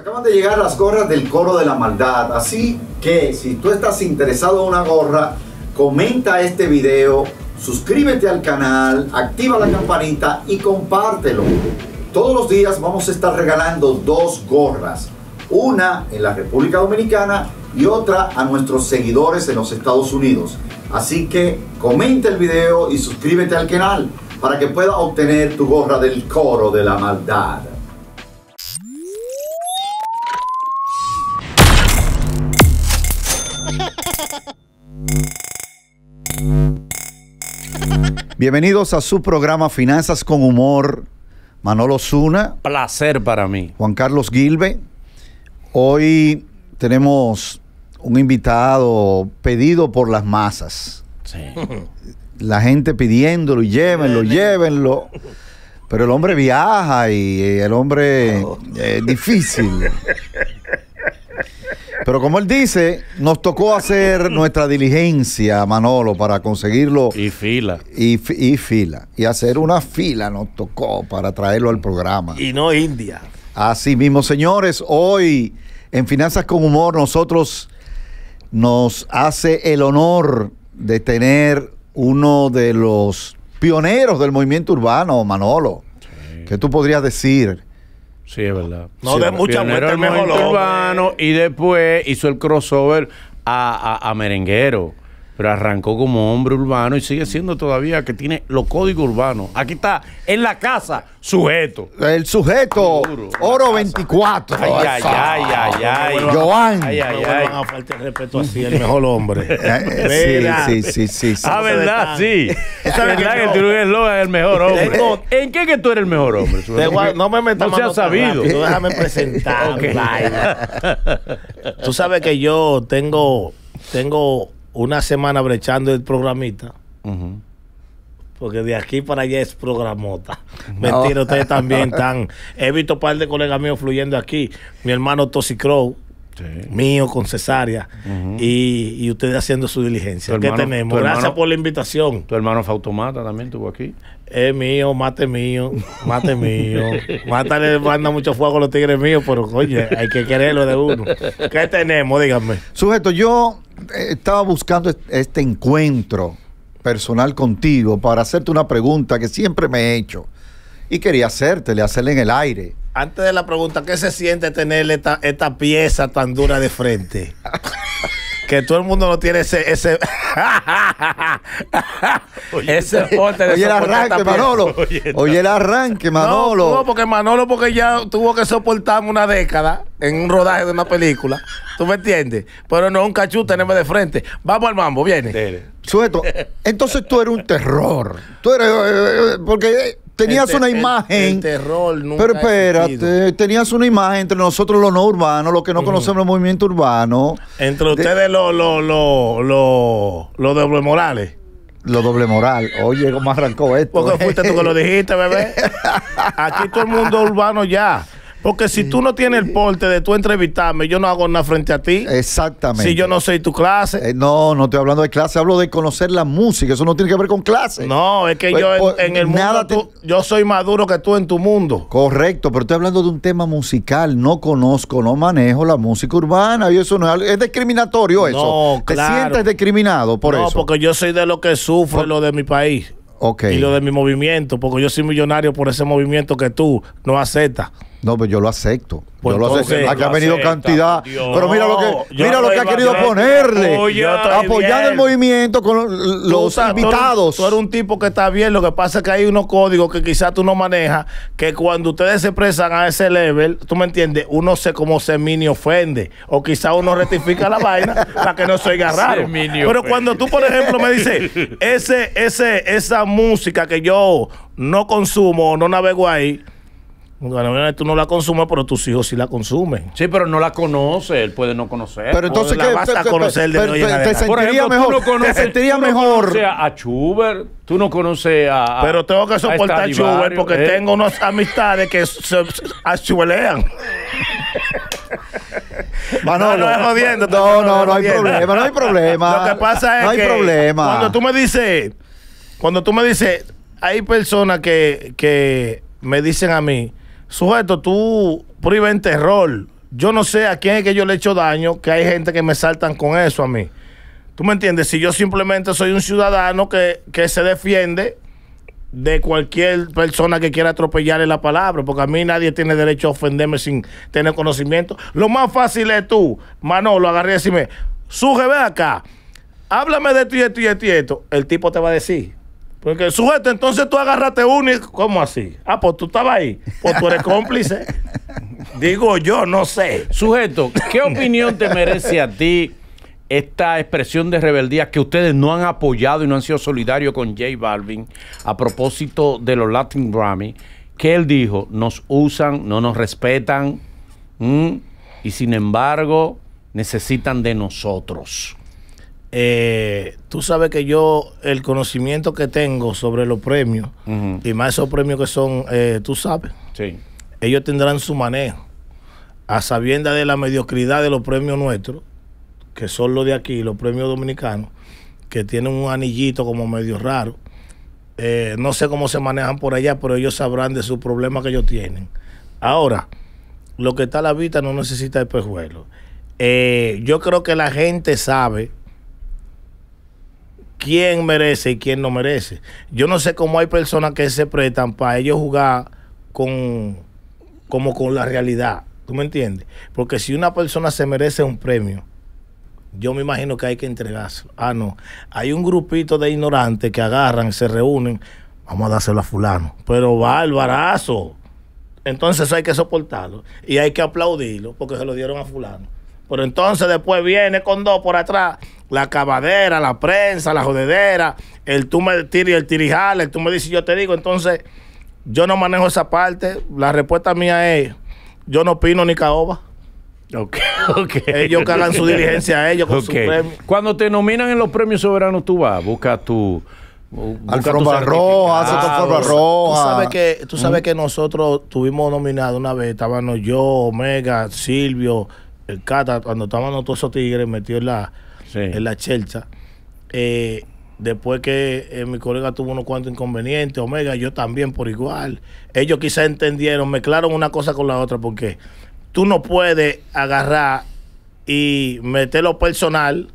acaban de llegar las gorras del coro de la maldad, así que si tú estás interesado en una gorra, comenta este video, suscríbete al canal, activa la campanita y compártelo. Todos los días vamos a estar regalando dos gorras, una en la República Dominicana y otra a nuestros seguidores en los Estados Unidos. Así que comenta el video y suscríbete al canal para que puedas obtener tu gorra del coro de la maldad. Bienvenidos a su programa Finanzas con Humor. Manolo Zuna. Placer para mí. Juan Carlos Gilbe. Hoy tenemos un invitado pedido por las masas. Sí. La gente pidiéndolo y llévenlo, llévenlo. Pero el hombre viaja y el hombre es eh, difícil. Pero como él dice, nos tocó hacer nuestra diligencia, Manolo, para conseguirlo. Y fila. Y, fila. Y hacer una fila nos tocó para traerlo al programa. Y no India. Así mismo, señores, hoy en Finanzas con Humor nosotros nos hace el honor de tener uno de los pioneros del movimiento urbano, Manolo. ¿Qué tú podrías decir? Sí, es verdad. No sí, de muerte el mejor. Urbano, y después hizo el crossover a, a Merenguero pero arrancó como hombre urbano y sigue siendo todavía que tiene los códigos urbanos. Aquí está, en la casa, sujeto. El sujeto, oro 24. Ay, ay, ay, ay, ay. Joan. Ay, ay, ay. a faltar respeto así, el mejor hombre. Eh, eh, sí, sí, sí, sí. Ah, ¿verdad? Sí. Esa verdad que tú eres loca, el mejor hombre. Eh, ¿En qué que tú eres el mejor hombre? No me metas No se ha sabido. Déjame presentar. Tú sabes que yo tengo... Tengo una semana brechando el programita. Porque de aquí para allá es programota. Mentira, ustedes también están. He visto un par de colegas míos fluyendo aquí. Mi hermano Tosi Crow, mío con cesárea y, y, ustedes haciendo su diligencia. tenemos? Gracias por la invitación. Tu hermano Fautomata también estuvo aquí. Es mío, mate mío, mate mío. Mata le manda mucho fuego los tigres míos, pero oye, hay que quererlo de uno. ¿Qué tenemos? Díganme. Sujeto, yo eh, estaba buscando este encuentro personal contigo para hacerte una pregunta que siempre me he hecho y quería hacértele, hacerle en el aire antes de la pregunta, ¿qué se siente tener esta, pieza tan dura de frente? que todo el mundo no tiene ese ese oye, ese porte de oye el arranque Manolo oye, el arranque Manolo no, porque Manolo porque ya tuvo que soportarme una década en un rodaje de una película tú me entiendes pero no un cachú tenerme de frente vamos al mambo viene entonces tú eres un terror tú eres eh, eh, eh, porque tenías una imagen. Pero espérate, tenías una imagen entre nosotros los no urbanos, los que no conocemos el movimiento urbano. Entre ustedes los lo, lo, lo, doble morales. Lo doble moral. Oye, cómo arrancó esto. Porque fuiste tú que lo dijiste, bebé. Aquí todo el mundo urbano ya. Porque si tú no tienes el porte de tú entrevistarme, yo no hago nada frente a ti. Exactamente. Si yo no soy tu clase. Eh, no, no estoy hablando de clase, hablo de conocer la música. Eso no tiene que ver con clase. No, es que pues, yo en, pues, el mundo, yo soy más duro que tú en tu mundo. Correcto, pero estoy hablando de un tema musical. No conozco, no manejo la música urbana y eso no es, discriminatorio eso. No, claro. Te sientes discriminado por eso. No, porque yo soy de lo que sufro lo de mi país. Okay. Y lo de mi movimiento, porque yo soy millonario por ese movimiento que tú no aceptas. No, pero pues yo lo acepto. yo pues lo acepto. Aquí ha venido cantidad. Pero mira lo que, mira lo que ha querido ponerle. apoyando el movimiento con los invitados. Tú, eres un tipo que está bien. Lo que pasa es que hay unos códigos que quizás tú no manejas. Que cuando ustedes se expresan a ese level, tú me entiendes, uno se como se mini ofende. O quizás uno rectifica la vaina para que no se oiga raro. Pero cuando tú, por ejemplo, me dices, ese, ese, esa música que yo no consumo, no navego ahí bueno, tú no la consumes, pero tus hijos sí la consumen. Sí, pero no la conoce, él puede no conocer. Pero entonces qué. vas a de hoy Te sentiría mejor. te sentiría mejor. a Chuber. tú no conoces a. Pero tengo que soportar a Chuber porque eh. tengo unas amistades que se, achuelean. no, no, no, no, hay problema, no hay problema. Lo que pasa es no hay problema. cuando tú me dices, cuando tú me dices, hay personas que, que me dicen a mí, sujeto, tú priven terror. Yo no sé a quién es que yo le he hecho daño, que hay gente que me saltan con eso a mí. ¿Tú me entiendes? Si yo simplemente soy un ciudadano que, se defiende de cualquier persona que quiera atropellarle la palabra, porque a mí nadie tiene derecho a ofenderme sin tener conocimiento. Lo más fácil es tú, Manolo, agarré y decirme, suje, ve acá, háblame de esto y esto y esto y esto. El tipo te va a decir. Porque pues sujeto, entonces tú agarraste uno y. ¿Cómo así? Ah, pues tú estabas ahí. Pues tú eres cómplice. Digo yo, no sé. Sujeto, ¿qué opinión te merece a ti esta expresión de rebeldía que ustedes no han apoyado y no han sido solidarios con J Balvin a propósito de los Latin Grammy? Que él dijo, nos usan, no nos respetan mm, y sin embargo necesitan de nosotros. Eh, tú sabes que yo, el conocimiento que tengo sobre los premios, y más esos premios que son, eh, tú sabes, sí. ellos tendrán su manejo. A sabienda de la mediocridad de los premios nuestros, que son los de aquí, los premios dominicanos, que tienen un anillito como medio raro. Eh, no sé cómo se manejan por allá, pero ellos sabrán de sus problemas que ellos tienen. Ahora, lo que está a la vista no necesita espejuelos. Eh, yo creo que la gente sabe quién merece y quién no merece. Yo no sé cómo hay personas que se prestan para ellos jugar con como con la realidad. ¿Tú me entiendes? Porque si una persona se merece un premio, yo me imagino que hay que entregárselo. Ah, no. Hay un grupito de ignorantes que agarran, se reúnen. Vamos a dárselo a fulano. Pero va el barazo. Entonces hay que soportarlo. Y hay que aplaudirlo porque se lo dieron a fulano. Pero entonces después viene con dos por atrás la cavadera, la prensa, la jodedera, el tú me tiras y el tirijal, el tú me dices yo te digo. Entonces, yo no manejo esa parte. La respuesta mía es, yo no opino ni caoba. Okay, Ellos que hagan su diligencia ellos con Cuando te nominan en los premios soberanos, tú vas, busca tu... Alfombra roja, alfombra roja. Tú sabes, que, tú sabes que nosotros tuvimos nominado una vez, estábamos yo, Omega, Silvio, el Cata, cuando estábamos todos esos tigres metió la en la chelcha. Eh, después que eh, mi colega tuvo unos cuantos inconvenientes, Omega, yo también por igual. Ellos quizás entendieron, mezclaron una cosa con la otra, porque tú no puedes agarrar y meter lo personal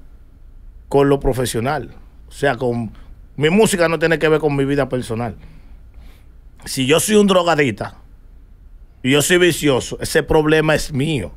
con lo profesional. O sea, con mi música no tiene que ver con mi vida personal. Si yo soy un drogadita y yo soy vicioso, ese problema es mío.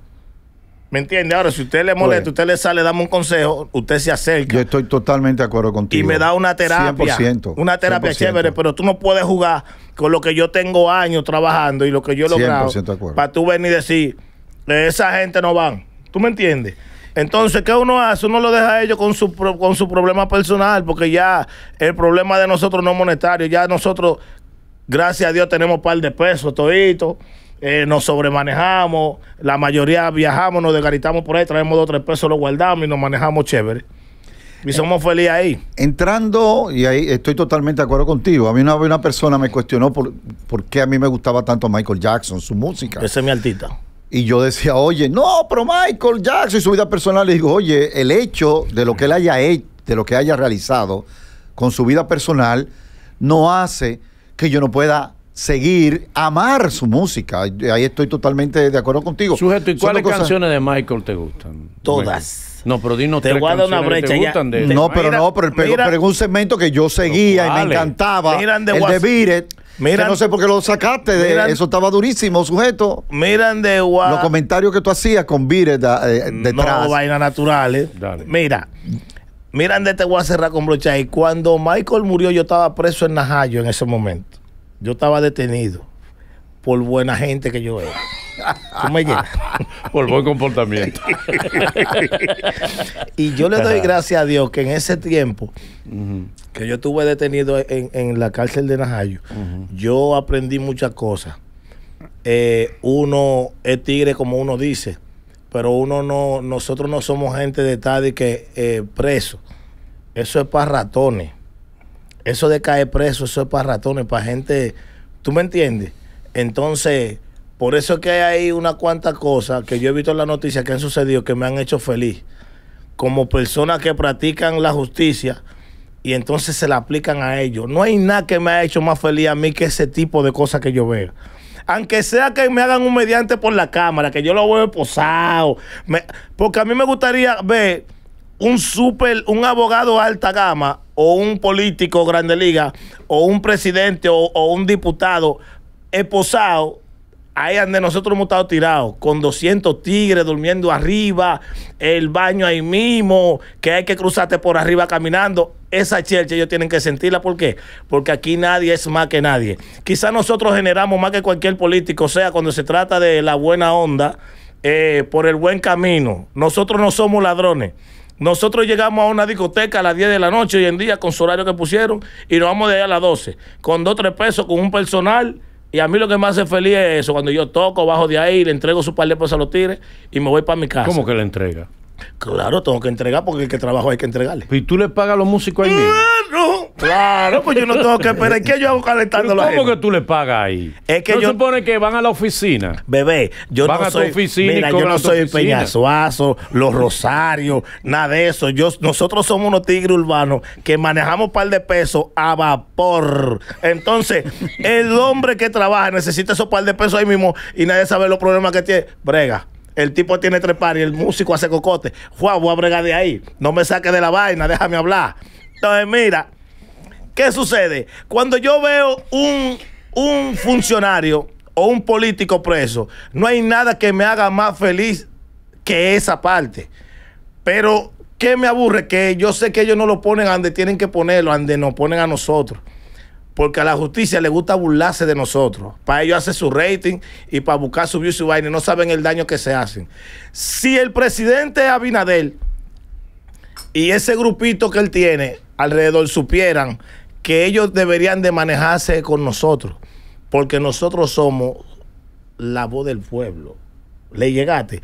¿Me entiende? Ahora, si usted le molesta, pues. usted le sale, dame un consejo, usted se acerca. Yo estoy totalmente de acuerdo contigo. Y me da una terapia. una terapia chévere, pero tú no puedes jugar con lo que yo tengo años trabajando y lo que yo he logrado. Para tú venir y decir, eh, esa gente no van. ¿Tú me entiendes? Entonces, ¿qué uno hace? Uno lo deja a ellos con su, con su problema personal, porque ya el problema de nosotros no es monetario, ya nosotros, gracias a Dios, tenemos un par de pesos, toditos. Eh, nos sobremanejamos, la mayoría viajamos, nos desgaritamos por ahí, traemos dos o tres pesos, lo guardamos y nos manejamos chévere. Y eh, somos felices ahí. Entrando, y ahí estoy totalmente de acuerdo contigo. A mí una, una persona me cuestionó por, por qué a mí me gustaba tanto Michael Jackson, su música. Ese es mi artista. Y yo decía, oye, no, pero Michael Jackson y su vida personal. Le digo, oye, el hecho de lo que él haya hecho, de lo que haya realizado con su vida personal, no hace que yo no pueda seguir, amar su música. Ahí estoy totalmente de acuerdo contigo. Sujeto, ¿y cuáles canciones de Michael te gustan? Todas. No, pero dinos te tres una No, pero no, pero, en un segmento que yo seguía y me encantaba. el de Biret. no sé por qué lo sacaste, eso estaba durísimo, sujeto. Miran de Los comentarios que tú hacías con Biret eh, detrás. No, vainas naturales. Eh. Mira, miran de te este voy cerrar con brocha. Y cuando Michael murió, yo estaba preso en Najayo en ese momento yo estaba detenido por buena gente que yo era. ¿Tú me por buen comportamiento. y yo le doy gracias a Dios que en ese tiempo que yo estuve detenido en, la cárcel de Najayo, yo aprendí muchas cosas. Eh, uno es tigre como uno dice, pero uno no, nosotros no somos gente de tal y que eh, preso. Eso es para ratones. Eso de caer preso, eso es para ratones, para gente. ¿Tú me entiendes? Entonces, por eso es que hay ahí una cuantas cosas que yo he visto en la noticia que han sucedido que me han hecho feliz. Como personas que practican la justicia y entonces se la aplican a ellos. No hay nada que me ha hecho más feliz a mí que ese tipo de cosas que yo veo. Aunque sea que me hagan un mediante por la cámara, que yo lo veo posado. porque a mí me gustaría ver un super, un abogado alta gama o un político grande liga o un presidente o, un diputado esposado, ahí donde nosotros hemos estado tirados, con 200 tigres durmiendo arriba, el baño ahí mismo, que hay que cruzarte por arriba caminando. Esa chelcha ellos tienen que sentirla, ¿por qué? Porque aquí nadie es más que nadie. Quizás nosotros generamos más que cualquier político, o sea, cuando se trata de la buena onda, eh, por el buen camino. Nosotros no somos ladrones. Nosotros llegamos a una discoteca a las 10 de la noche hoy en día con su horario que pusieron y nos vamos de ahí a las 12, con 2 tres pesos, con un personal. Y a mí lo que me hace feliz es eso, cuando yo toco, bajo de ahí, le entrego su par de pesos a los y me voy para mi casa. ¿Cómo que le entrega? Claro, tengo que entregar porque el que trabajo hay que entregarle. ¿Y tú le pagas a los músicos ahí mismo? no. Claro, pues yo no tengo que esperar. ¿Qué yo hago calentándolo ¿Cómo que tú le pagas ahí? Es que yo... supone que van a la oficina? Bebé, yo no soy... mira, yo no soy Peñasuazo, Los Rosarios, nada de eso. nosotros somos unos tigres urbanos que manejamos un par de pesos a vapor. Entonces, el hombre que trabaja necesita esos par de pesos ahí mismo y nadie sabe los problemas que tiene. Brega. El tipo tiene tres pares y el músico hace cocote. Juan, voy a bregar de ahí. No me saques de la vaina, déjame hablar. Entonces, mira, ¿Qué sucede? Cuando yo veo un, funcionario o un político preso, no hay nada que me haga más feliz que esa parte. Pero, ¿qué me aburre? Que yo sé que ellos no lo ponen donde tienen que ponerlo, donde nos ponen a nosotros. Porque a la justicia le gusta burlarse de nosotros. Para ellos hace su rating y para buscar su view su vaina. No saben el daño que se hacen. Si el presidente Abinadel y ese grupito que él tiene alrededor supieran que ellos deberían de manejarse con nosotros, porque nosotros somos la voz del pueblo. Le llegaste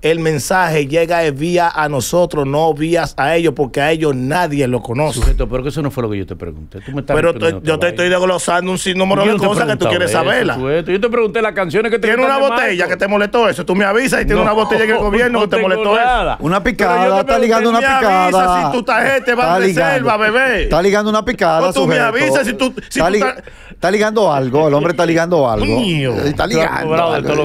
el mensaje llega vía a nosotros, no vías a ellos, porque a ellos nadie lo conoce. Sujeto, pero que eso no fue lo que yo te pregunté. pero yo te estoy desglosando un sinnúmero de cosas que tú quieres saber Yo te pregunté las canciones que te Tiene una botella que te molestó eso. Tú me avisas y tiene una botella que el gobierno que te molestó eso. Una picada, está ligando una picada. Me si tu tarjeta va a reserva, bebé. Está ligando una picada. tú me avisas si tú. Si está, ligando algo. El hombre está ligando algo. Está ligando. Algo.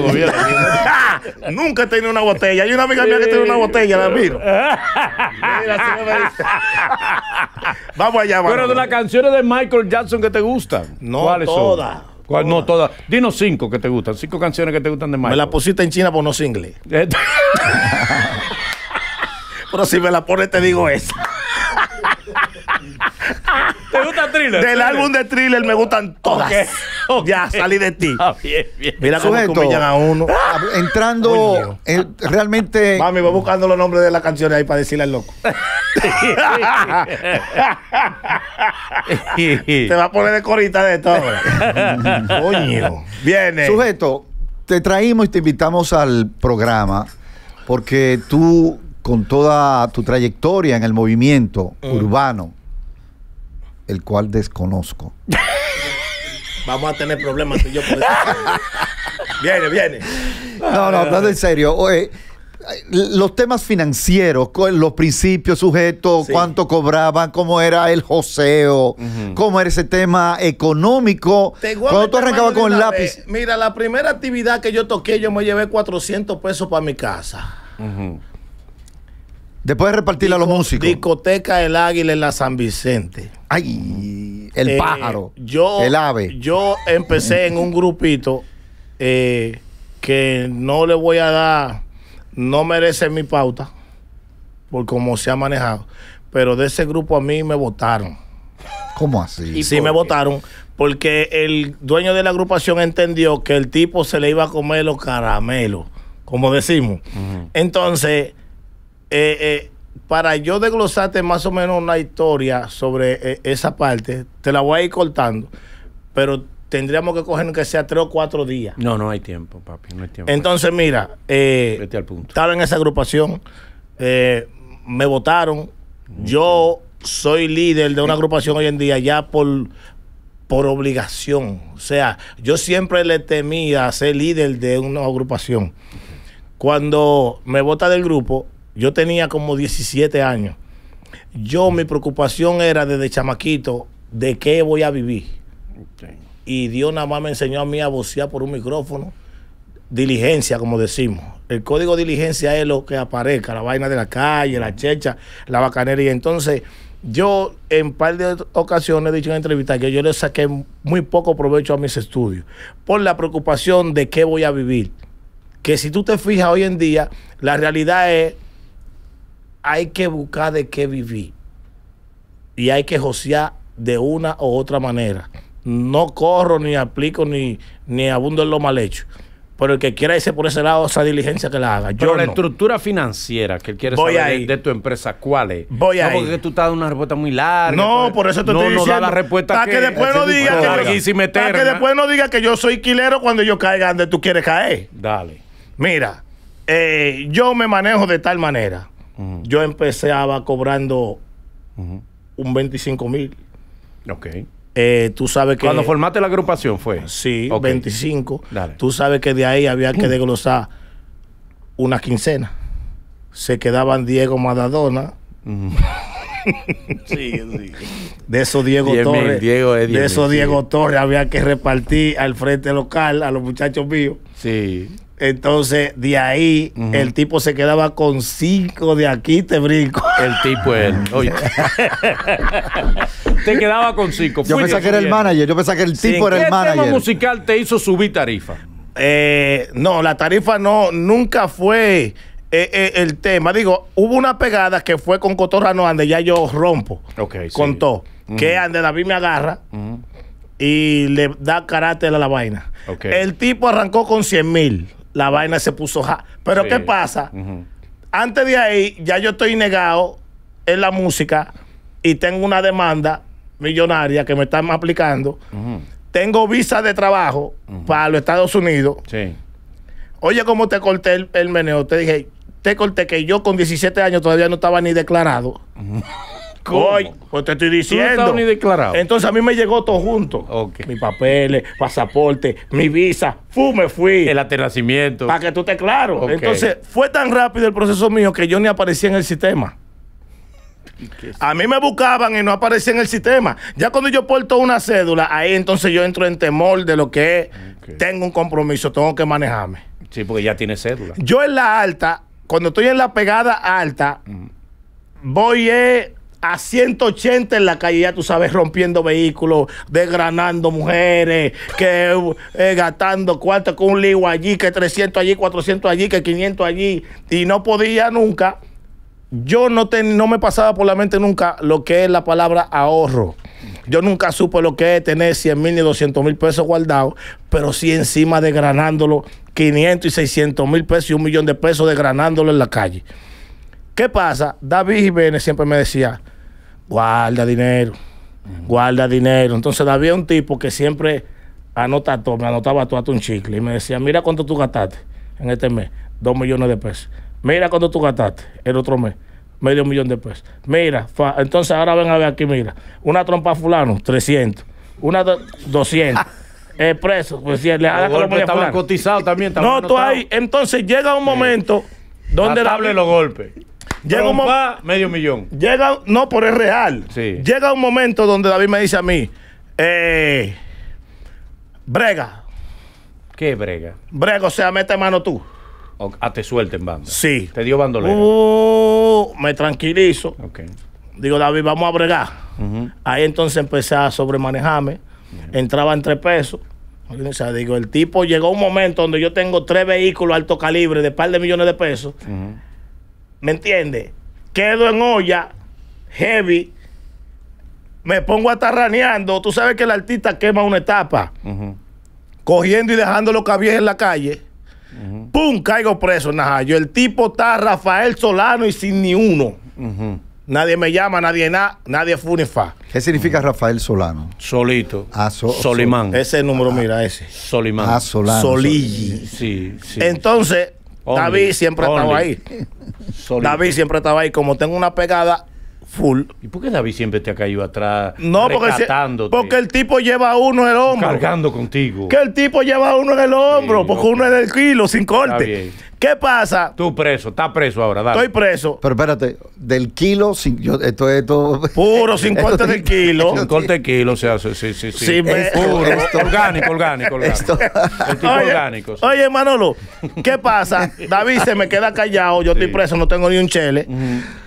Nunca he tenido una botella hay una amiga mía que tiene una botella, la miro. Mira, Vamos allá, vamos. Pero de las canciones de Michael Jackson que te gustan, no ¿cuáles todas. Son? ¿Cuál? No, todas. Dinos cinco que te gustan, cinco canciones que te gustan de Michael. Me la pusiste en China por pues no single. Pero si me la pones, te digo esa. ¿Te gusta Thriller? Del álbum de Thriller me gustan todas. Ya, salí de ti. Ah, bien, bien. Mira cómo a uno. Ah. Entrando realmente... Mami, voy buscando los nombres de las canciones ahí para decirle al loco. Te va a poner de corita de todo. Coño. Viene. Sujeto, te traímos y te invitamos al programa porque tú, con toda tu trayectoria en el movimiento mm. urbano, el cual desconozco. Vamos a tener problemas yo viene, viene. No, no, hablando en serio. los temas financieros, los principios, sujetos, cuánto cobraban, cómo era el joseo, cómo era ese tema económico. Te Cuando tú arrancabas con el lápiz. Mira, la primera actividad que yo toqué, yo me llevé 400 pesos para mi casa. Después de repartirla a los músicos. Discoteca El Águila en la San Vicente. Ay, el eh, pájaro. Yo, el ave. Yo empecé en un grupito eh, que no le voy a dar, no merece mi pauta, por cómo se ha manejado. Pero de ese grupo a mí me votaron. ¿Cómo así? Y sí, me votaron porque el dueño de la agrupación entendió que el tipo se le iba a comer los caramelos, como decimos. Entonces eh, eh, para yo desglosarte más o menos una historia sobre eh, esa parte, te la voy a ir cortando, pero tendríamos que coger que sea tres o cuatro días. No, no hay tiempo, papi, no hay tiempo. Entonces, mira, eh, estaba en esa agrupación, eh, me votaron, yo soy líder de una agrupación hoy en día ya por, por obligación. O sea, yo siempre le temía ser líder de una agrupación. Cuando me vota del grupo, yo tenía como 17 años. Yo, mi preocupación era desde chamaquito de qué voy a vivir. Y Dios nada más me enseñó a mí a vocear por un micrófono. Diligencia, como decimos. El código de diligencia es lo que aparezca, la vaina de la calle, la checha, la bacanería. Entonces, yo en par de ocasiones he dicho en entrevistas que yo le saqué muy poco provecho a mis estudios por la preocupación de qué voy a vivir. Que si tú te fijas hoy en día, la realidad es hay que buscar de qué vivir. Y hay que josear de una u otra manera. No corro, ni aplico, ni, abundo en lo mal hecho. Pero el que quiera irse por ese lado, esa diligencia que la haga. Yo Pero la estructura financiera que él quiere saber de tu empresa, ¿cuál es? Voy no, porque tú estás dando una respuesta muy larga. No, por eso te no, estoy diciendo. la respuesta que, que, después no diga que, después diga que yo soy quilero cuando yo caiga donde tú quieres caer. Dale. Mira, eh, yo me manejo de tal manera yo empecé Yo empezaba cobrando un 25 mil. Ok. Eh, tú sabes que. Cuando formaste la agrupación fue. Sí, 25. Tú sabes que de ahí había que mm. desglosar una quincena. Se quedaban Diego Madadona. sí, De esos Diego Torres. de esos Diego Torres había que repartir al frente local a los muchachos míos. Sí. Entonces, de ahí, el tipo se quedaba con cinco de aquí, te brinco. El tipo él. te quedaba con cinco. Yo pensaba que era el manager, yo pensaba que el tipo era el manager. ¿Qué tema musical te hizo subir tarifa? Eh, no, la tarifa no, nunca fue eh, eh, el tema. Digo, hubo una pegada que fue con Cotorra no ande, ya yo rompo. Contó con todo. Que ande David me agarra. Y le da carácter a la vaina. El tipo arrancó con 100 mil la vaina se puso ja. Pero ¿qué pasa? Antes de ahí, ya yo estoy negado en la música y tengo una demanda millonaria que me están aplicando. Tengo visa de trabajo para los Estados Unidos. Sí. Oye, cómo te corté el, el, meneo, te dije, te corté que yo con 17 años todavía no estaba ni declarado. Oye, pues te estoy diciendo. Tú ni declarado. Entonces a mí me llegó todo junto. Mis papeles, pasaporte, mi visa. Fu, me fui. El atenacimiento. Para que tú te claro. Entonces fue tan rápido el proceso mío que yo ni aparecía en el sistema. A mí me buscaban y no aparecía en el sistema. Ya cuando yo porto una cédula, ahí entonces yo entro en temor de lo que es. Tengo un compromiso, tengo que manejarme. Sí, porque ya tiene cédula. Yo en la alta, cuando estoy en la pegada alta, voy a... Eh, a 180 en la calle, ya tú sabes, rompiendo vehículos, desgranando mujeres, que eh, gastando cuarto con un ligo allí, que 300 allí, 400 allí, que 500 allí, y no podía nunca. Yo no, no me pasaba por la mente nunca lo que es la palabra ahorro. Yo nunca supe lo que es tener 100 mil ni 200 mil pesos guardados, pero sí encima desgranándolo 500 y 600 mil pesos y un millón de pesos desgranándolo en la calle. ¿Qué pasa? David Jiménez siempre me decía, guarda dinero, guarda dinero. Entonces había un tipo que siempre anota todo, me anotaba todo a un chicle y me decía, mira cuánto tú gastaste en este mes, dos millones de pesos. Mira cuánto tú gastaste el otro mes, medio millón de pesos. Mira, entonces ahora ven a ver aquí, mira, una trompa fulano, 300, una 200. eh, preso, pues si le haga estaban también. no, tú ahí. Entonces llega un momento donde... le los golpes Llega un medio millón. Llega, no, por es real. Sí. Llega un momento donde David me dice a mí, eh, brega. ¿Qué brega? Brega, o sea, mete mano tú. a ah, te suelten banda. Sí. Te dio bandolero. Uh, me tranquilizo. Digo, David, vamos a bregar. Ahí entonces empecé a sobremanejarme. Entraba en tres pesos. O sea, digo, el tipo llegó a un momento donde yo tengo tres vehículos alto calibre de par de millones de pesos. ¿Me entiendes? Quedo en olla, heavy, me pongo a estar raneando. Tú sabes que el artista quema una etapa, cogiendo y dejando los cabies en la calle. ¡Pum! Caigo preso, Najayo. El tipo está Rafael Solano y sin ni uno. Nadie me llama, nadie nada, nadie funifa. ¿Qué significa Rafael Solano? Solito. Ah, Solimán. ese número, mira, ese. Solimán. Ah, Solano. Sí, sí. Entonces, David siempre estaba ahí. David siempre estaba ahí. Como tengo una pegada, ¿Y por qué David siempre te ha caído atrás? No, porque, porque el tipo lleva uno en el hombro. Cargando contigo. Que el tipo lleva uno en el hombro, porque uno es del kilo, sin corte. ¿Qué pasa? Tú preso, Está preso ahora, dale. Estoy preso. Pero espérate, del kilo, sin, yo, esto es todo. Puro, sin corte del kilo. Sin corte del kilo o sea, sí, sí, sí. sí Puro, orgánico, orgánico, orgánico. oye, Manolo, ¿qué pasa? David se me queda callado, yo estoy preso, no tengo ni un chele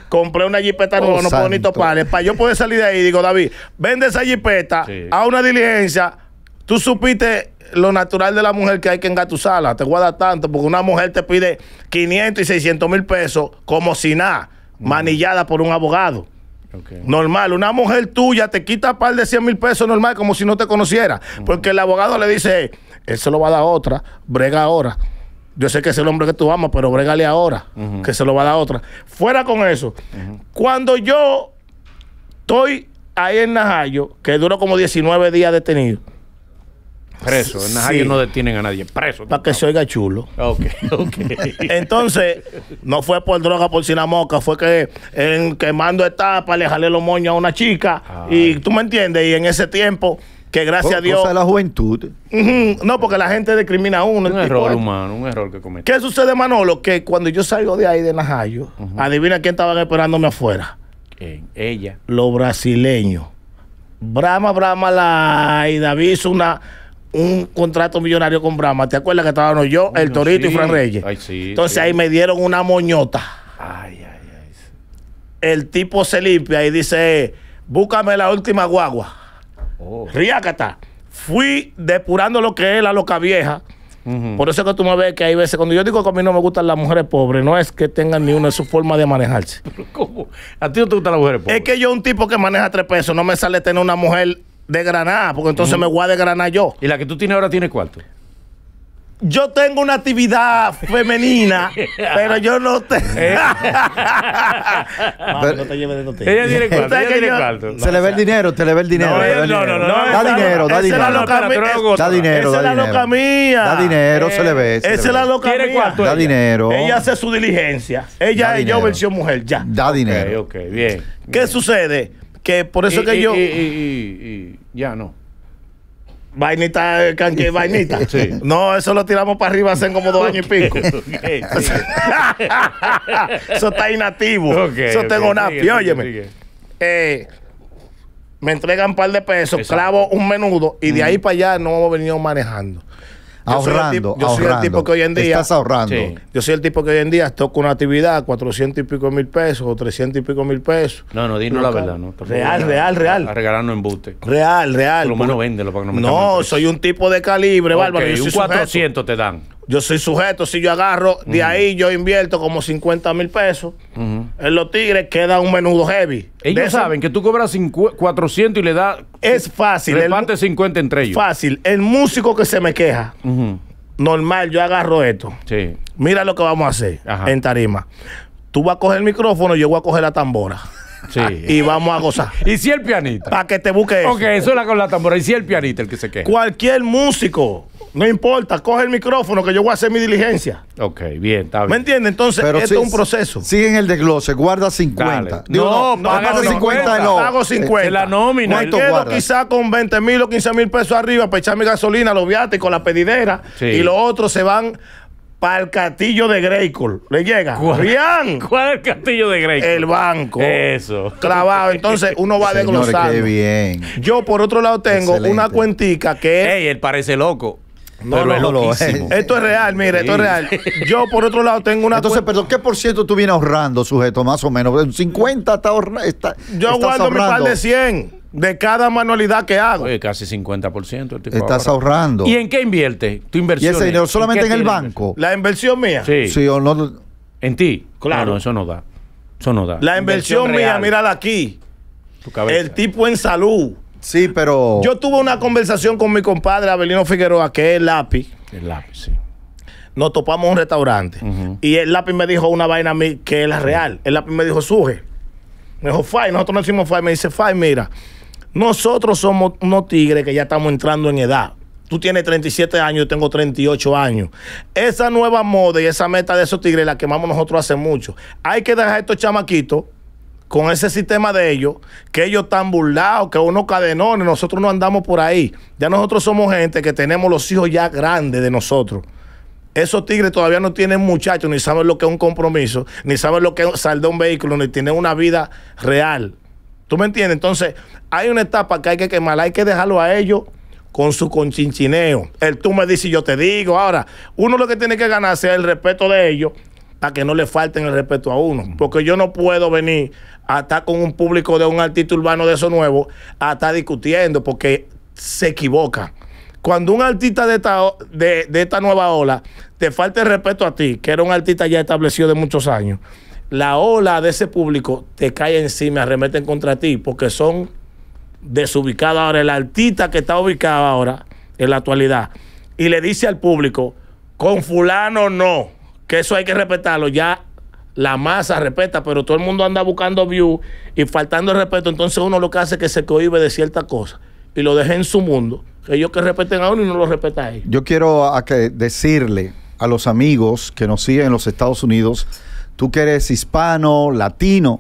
compré una jipeta nueva, no no bonito topar. Para yo poder salir de ahí, digo, David, vende esa jipeta a una diligencia. Tú supiste lo natural de la mujer que hay que sala. Te guarda tanto, porque una mujer te pide 500 y 600 mil pesos como si nada, mm. manillada por un abogado. Normal, una mujer tuya te quita par de 100 mil pesos normal como si no te conociera, mm. porque el abogado le dice, eh, eso lo va a dar otra, brega ahora yo sé que es el hombre que tú amas, pero brégale ahora, que se lo va a dar otra. Fuera con eso. Cuando yo estoy ahí en Najayo, que duró como 19 días detenido. Preso, en Najayo no detienen a nadie, preso. Para que se oiga chulo. Ok, ok. Entonces, no fue por droga, por sinamoca, fue que en quemando etapa le jalé los moños a una chica. Y tú me entiendes, y en ese tiempo que gracias a Dios. la juventud. No, porque la gente discrimina a uno. Un error humano, un error que comete. ¿Qué sucede, Manolo? Que cuando yo salgo de ahí de Najayo, adivina quién estaban esperándome afuera. Ella. Los brasileños. Brahma, Brahma, la y David hizo una un contrato millonario con Brahma. ¿Te acuerdas que estaban yo, El Torito y Fran Reyes? Entonces ahí me dieron una moñota. Ay, ay, ay. El tipo se limpia y dice, búscame la última guagua. Oh. Fui depurando lo que es la loca vieja. Por eso que tú me ves que hay veces, cuando yo digo que a mí no me gustan las mujeres pobres, no es que tengan ni una de su forma de manejarse. ¿Cómo? ¿A ti no te gustan las mujeres pobres? Es que yo, un tipo que maneja tres pesos, no me sale tener una mujer de granada, porque entonces me voy a granada yo. ¿Y la que tú tienes ahora tiene cuánto? yo tengo una actividad femenina, pero yo no te. Eh. no te lleves de noticias. Ella tiene cuarto. Se le ve el dinero, se le ve el dinero. No, no, no. Da dinero, da dinero. Da dinero, Esa es la loca mía. Da dinero, se le ve. Esa es la loca mía. Da dinero. Ella hace su diligencia. Ella es yo versión mujer, ya. Da dinero. Ok, bien. ¿Qué sucede? Que por eso que yo. Y ya no. Vainita, canque, vainita. No, eso lo tiramos para arriba hace como dos años y pico. eso está inactivo. eso tengo nada. Y óyeme, eh, me entregan un par de pesos, clavo un menudo y de ahí para allá no hemos venido manejando ahorrando. Yo soy el, tipo que hoy en día. Estás ahorrando. Yo soy el tipo que hoy en día toco una actividad, 400 y pico mil pesos o 300 y pico mil pesos. No, no, dinos la verdad. No, real, real, real. A regalarnos embuste. Real, real. Por lo menos véndelo para que no me No, soy un tipo de calibre, bárbaro. un 400 te dan. Yo soy sujeto, si yo agarro, de ahí yo invierto como 50 mil pesos. En los tigres queda un menudo heavy. Ellos saben que tú cobras 400 y le das... Es fácil. Reparte 50 entre ellos. Fácil. El músico que se me queja, normal, yo agarro esto. Sí. Mira lo que vamos a hacer en tarima. Tú vas a coger el micrófono, yo voy a coger la tambora. Sí. y vamos a gozar. ¿Y si el pianista? Para que te busque eso. Ok, eso es con la tambora. ¿Y si el pianista el que se queja? Cualquier músico no importa, coge el micrófono que yo voy a hacer mi diligencia. Ok, bien, está bien. ¿Me entiendes? Entonces, esto es un proceso. Sigue en el desglose, guarda 50. no, no, no, 50, no. Pago 50. Este, la nómina. Me quedo quizás con 20 mil o 15 mil pesos arriba para echar mi gasolina, los con la pedidera. Y los otros se van para el castillo de Greycol. ¿Le llega? Bien. ¿Cuál es el castillo de Greycol? El banco. Eso. Clavado. Entonces uno va desglosando. Qué bien. Yo, por otro lado, tengo una cuentica que ¡Ey, él parece loco! No, pero no, es Esto es real, mire, esto es real. Yo, por otro lado, tengo una. Entonces, pero ¿qué por ciento tú vienes ahorrando, sujeto, más o menos? Un 50 está, ahorrando está Yo guardo mi par de 100 de cada manualidad que hago. Oye, casi 50% Estás ahorrando. ¿Y en qué invierte? ¿Tu inversión? ¿Y ese dinero solamente en, el banco? La inversión mía. Sí. ¿En ti? Claro. eso no da. Eso no da. La inversión, mía mía, mírala aquí. el tipo en salud Sí, pero. Yo tuve una conversación con mi compadre Abelino Figueroa, que es el lápiz. El lápiz, sí. Nos topamos en un restaurante. Y el lápiz me dijo una vaina a mí que es la real. El lápiz me dijo, suje. Me dijo, Fai, nosotros no decimos Fai. Me dice, Fai, mira, nosotros somos unos tigres que ya estamos entrando en edad. Tú tienes 37 años, yo tengo 38 años. Esa nueva moda y esa meta de esos tigres la quemamos nosotros hace mucho. Hay que dejar a estos chamaquitos con ese sistema de ellos, que ellos están burlados, que uno cadenones, nosotros no andamos por ahí. Ya nosotros somos gente que tenemos los hijos ya grandes de nosotros. Esos tigres todavía no tienen muchachos, ni saben lo que es un compromiso, ni saben lo que es saldar un vehículo, ni tienen una vida real. ¿Tú me entiendes? Entonces, hay una etapa que hay que quemar, hay que dejarlo a ellos con su conchinchineo. El tú me dices y yo te digo. Ahora, uno lo que tiene que ganarse es el respeto de ellos, para que no le falten el respeto a uno. Porque yo no puedo venir a estar con un público de un artista urbano de esos nuevos a estar discutiendo porque se equivoca. Cuando un artista de esta, de, de esta nueva ola te falta el respeto a ti, que era un artista ya establecido de muchos años, la ola de ese público te cae encima, arremeten contra ti, porque son desubicados ahora. El artista que está ubicado ahora, en la actualidad, y le dice al público, con fulano no que eso hay que respetarlo. Ya la masa respeta, pero todo el mundo anda buscando view y faltando el respeto, entonces uno lo que hace es que se cohibe de cierta cosa y lo deje en su mundo. Ellos que respeten a uno y no lo respeta Yo quiero decirle a los amigos que nos siguen en los Estados Unidos, tú que eres hispano, latino,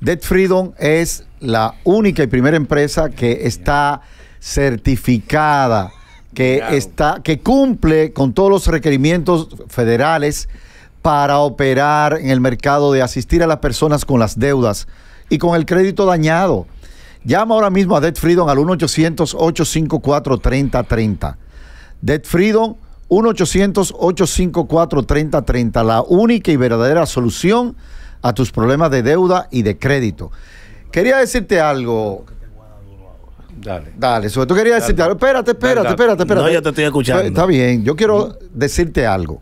Dead Freedom es la única y primera empresa que está certificada que, está, que cumple con todos los requerimientos federales para operar en el mercado de asistir a las personas con las deudas y con el crédito dañado. Llama ahora mismo a Debt Freedom al 1-800-854-3030. Debt Freedom 1-800-854-3030, la única y verdadera solución a tus problemas de deuda y de crédito. Quería decirte algo, Dale. Dale, sobre todo quería decirte algo. Espérate, espérate, espérate, espérate. No, yo te estoy escuchando. Está bien, yo quiero decirte algo.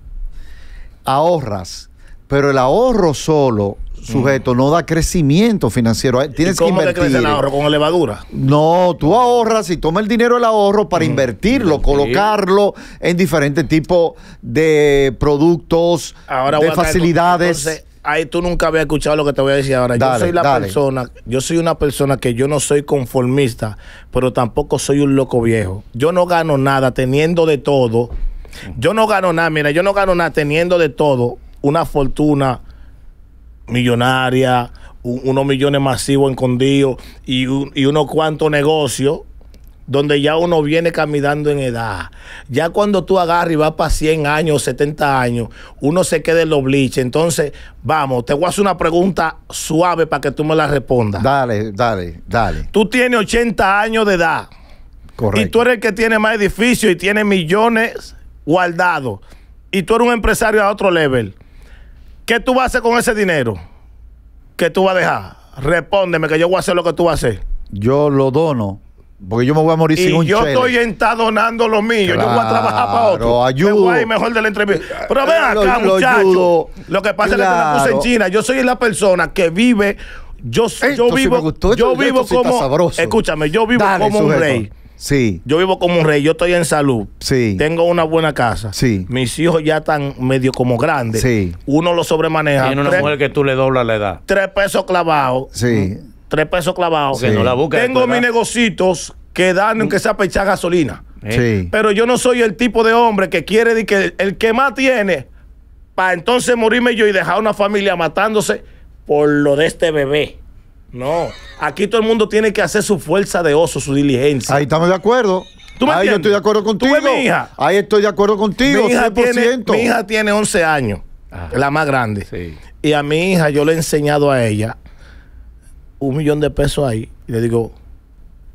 Ahorras, pero el ahorro solo sujeto mm. no da crecimiento financiero. Tienes que invertir. ahorro con levadura? No, tú ahorras y toma el dinero del ahorro para mm, invertirlo, colocarlo en diferentes tipos de productos, Ahora de facilidades. Ay, tú nunca habías escuchado lo que te voy a decir ahora. yo soy la persona, yo soy una persona que yo no soy conformista, pero tampoco soy un loco viejo. Yo no gano nada teniendo de todo. Yo no gano nada, mira, yo no gano nada teniendo de todo una fortuna millonaria, unos millones masivos escondidos y, y unos cuantos negocios donde ya uno viene caminando en edad. Ya cuando tú agarras y vas para 100 años, 70 años, uno se queda en los bliches. Entonces, vamos, te voy a hacer una pregunta suave para que tú me la respondas. Dale, dale, dale. Tú tienes 80 años de edad. Correcto. Y tú eres el que tiene más edificios y tiene millones guardados. Y tú eres un empresario a otro level. ¿Qué tú vas a hacer con ese dinero? ¿Qué tú vas a dejar? Respóndeme que yo voy a hacer lo que tú vas a hacer. Yo lo dono porque yo me voy a morir sin un yo en estoy donando lo mío. yo voy a trabajar para otro. Ayudo. Me voy a ir mejor de la entrevista. Pero ven eh, acá, muchachos. Lo, que pasa es que la puse en China. Yo soy la persona que vive. Yo, yo vivo, gustó, yo vivo como. Escúchame, yo vivo como un rey. Sí. Yo vivo como un rey, yo estoy en salud. Sí. Tengo una buena casa. Sí. Mis hijos ya están medio como grandes. Sí. Uno lo sobremaneja. Tiene una mujer que tú le doblas la edad. Tres pesos clavados. Sí. Mm tres pesos clavados. que No la busca, Tengo mis negocitos que dan aunque sea para echar gasolina. Pero yo no soy el tipo de hombre que quiere que el que más tiene, para entonces morirme yo y dejar una familia matándose por lo de este bebé. No, aquí todo el mundo tiene que hacer su fuerza de oso, su diligencia. Ahí estamos de acuerdo. Ahí yo estoy de acuerdo contigo. Ahí estoy de acuerdo contigo, mi hija Tiene, mi 11 años, ah. la más grande. Y a mi hija yo le he enseñado a ella un millón de pesos ahí y le digo,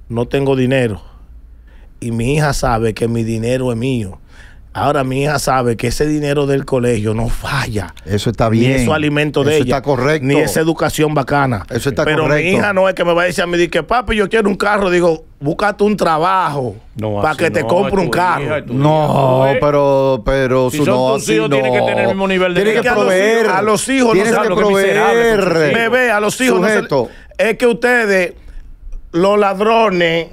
no tengo dinero. Y mi hija sabe que mi dinero es mío. Ahora mi hija sabe que ese dinero del colegio no falla. Eso está bien. Ni su alimento de ella. Eso está correcto. Ni esa educación bacana. Eso está correcto. Pero mi hija no es que me vaya a decir a mí, que papi, yo quiero un carro. Digo, búscate un trabajo para que te compre un carro. no, pero, pero su son no, tus hijos, que tener el mismo nivel de Tienen que proveer. A los hijos, a no que proveer. Me a los hijos es que ustedes, los ladrones,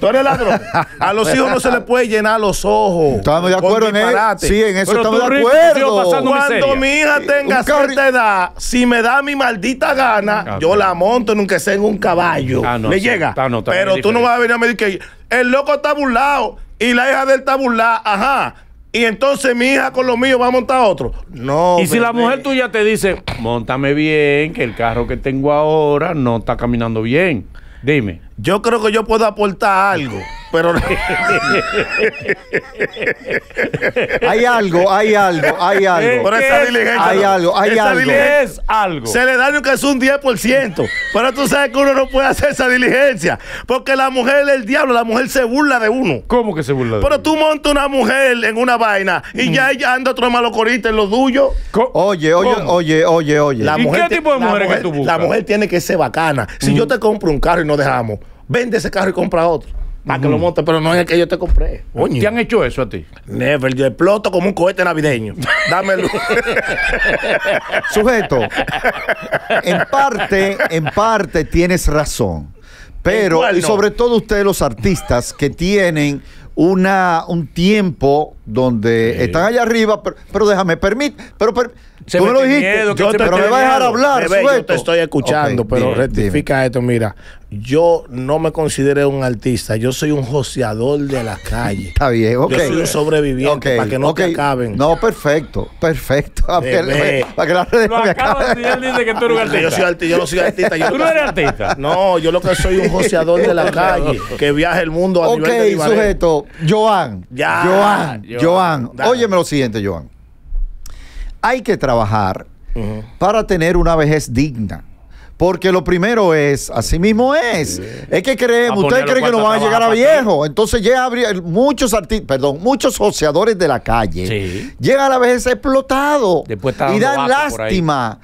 Tú eres ladrón. A los hijos no se les puede llenar los ojos. Estamos de acuerdo en eso. Sí, en eso estamos de acuerdo. Cuando mi hija tenga cierta edad, si me da mi maldita gana, ah, yo la monto nunca sea en un caballo. Ah, me le llega. Ah, Pero tú no vas a venir a medir que el loco está burlado y la hija del está burlada. Ajá y entonces mi hija con lo mío va a montar otro. No. Y si la mujer tuya te dice, montame bien, que el carro que tengo ahora no está caminando bien. Dime yo creo que yo puedo aportar algo, pero hay algo, hay algo, hay algo. Pero esa diligencia hay algo, es algo. Se le da que es un 10%, pero tú sabes que uno no puede hacer esa diligencia, porque la mujer es el diablo, la mujer se burla de uno. ¿Cómo que se burla? De pero tú montas una mujer en una vaina y mm. ya ella anda otro corita en lo tuyo. Oye, oye, oye, oye, oye. ¿Y qué tipo de mujer, es que tú buscas? La mujer tiene que ser bacana. Si mm. yo te compro un carro y no dejamos vende ese carro y compra otro. Para que lo monte, pero no es el que yo te compré. ¿Te han hecho eso a ti? Never, yo exploto como un cohete navideño. Dámelo. Sujeto, en parte, en parte tienes razón. Pero, y sobre todo ustedes los artistas que tienen una, un tiempo donde están allá arriba, pero, pero déjame, permite, pero, pero se me lo dijiste, pero me vas a dejar hablar, yo te estoy escuchando, pero rectifica esto, mira, yo no me considero un artista, yo soy un joseador de la calle. Está bien, ok. Yo soy un sobreviviente para que no te acaben. No, perfecto, perfecto. Bebé. Para que la no dice que tú eres artista. Yo, soy artista, yo no soy artista. ¿Tú no eres artista? No, yo lo que soy un joseador de la calle, que viaja el mundo a nivel de Ok, sujeto, Joan. Ya. Joan. Joan, óyeme lo siguiente, Joan. Hay que trabajar para tener una vejez digna. Porque lo primero es, así mismo es. Es que creemos, ustedes creen que no van a llegar a viejo. Entonces ya muchos artistas, perdón, muchos sociadores de la calle llega a la vejez explotado y dan lástima.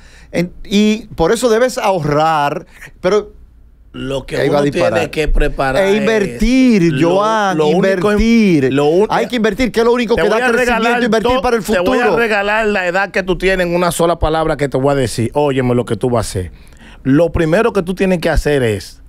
y por eso debes ahorrar, pero lo que, uno tiene que preparar e es invertir yo Joan invertir hay que invertir que es lo único que da crecimiento invertir para el futuro te voy a regalar la edad que tú tienes en una sola palabra que te voy a decir óyeme lo que tú vas a hacer lo primero que tú tienes que hacer es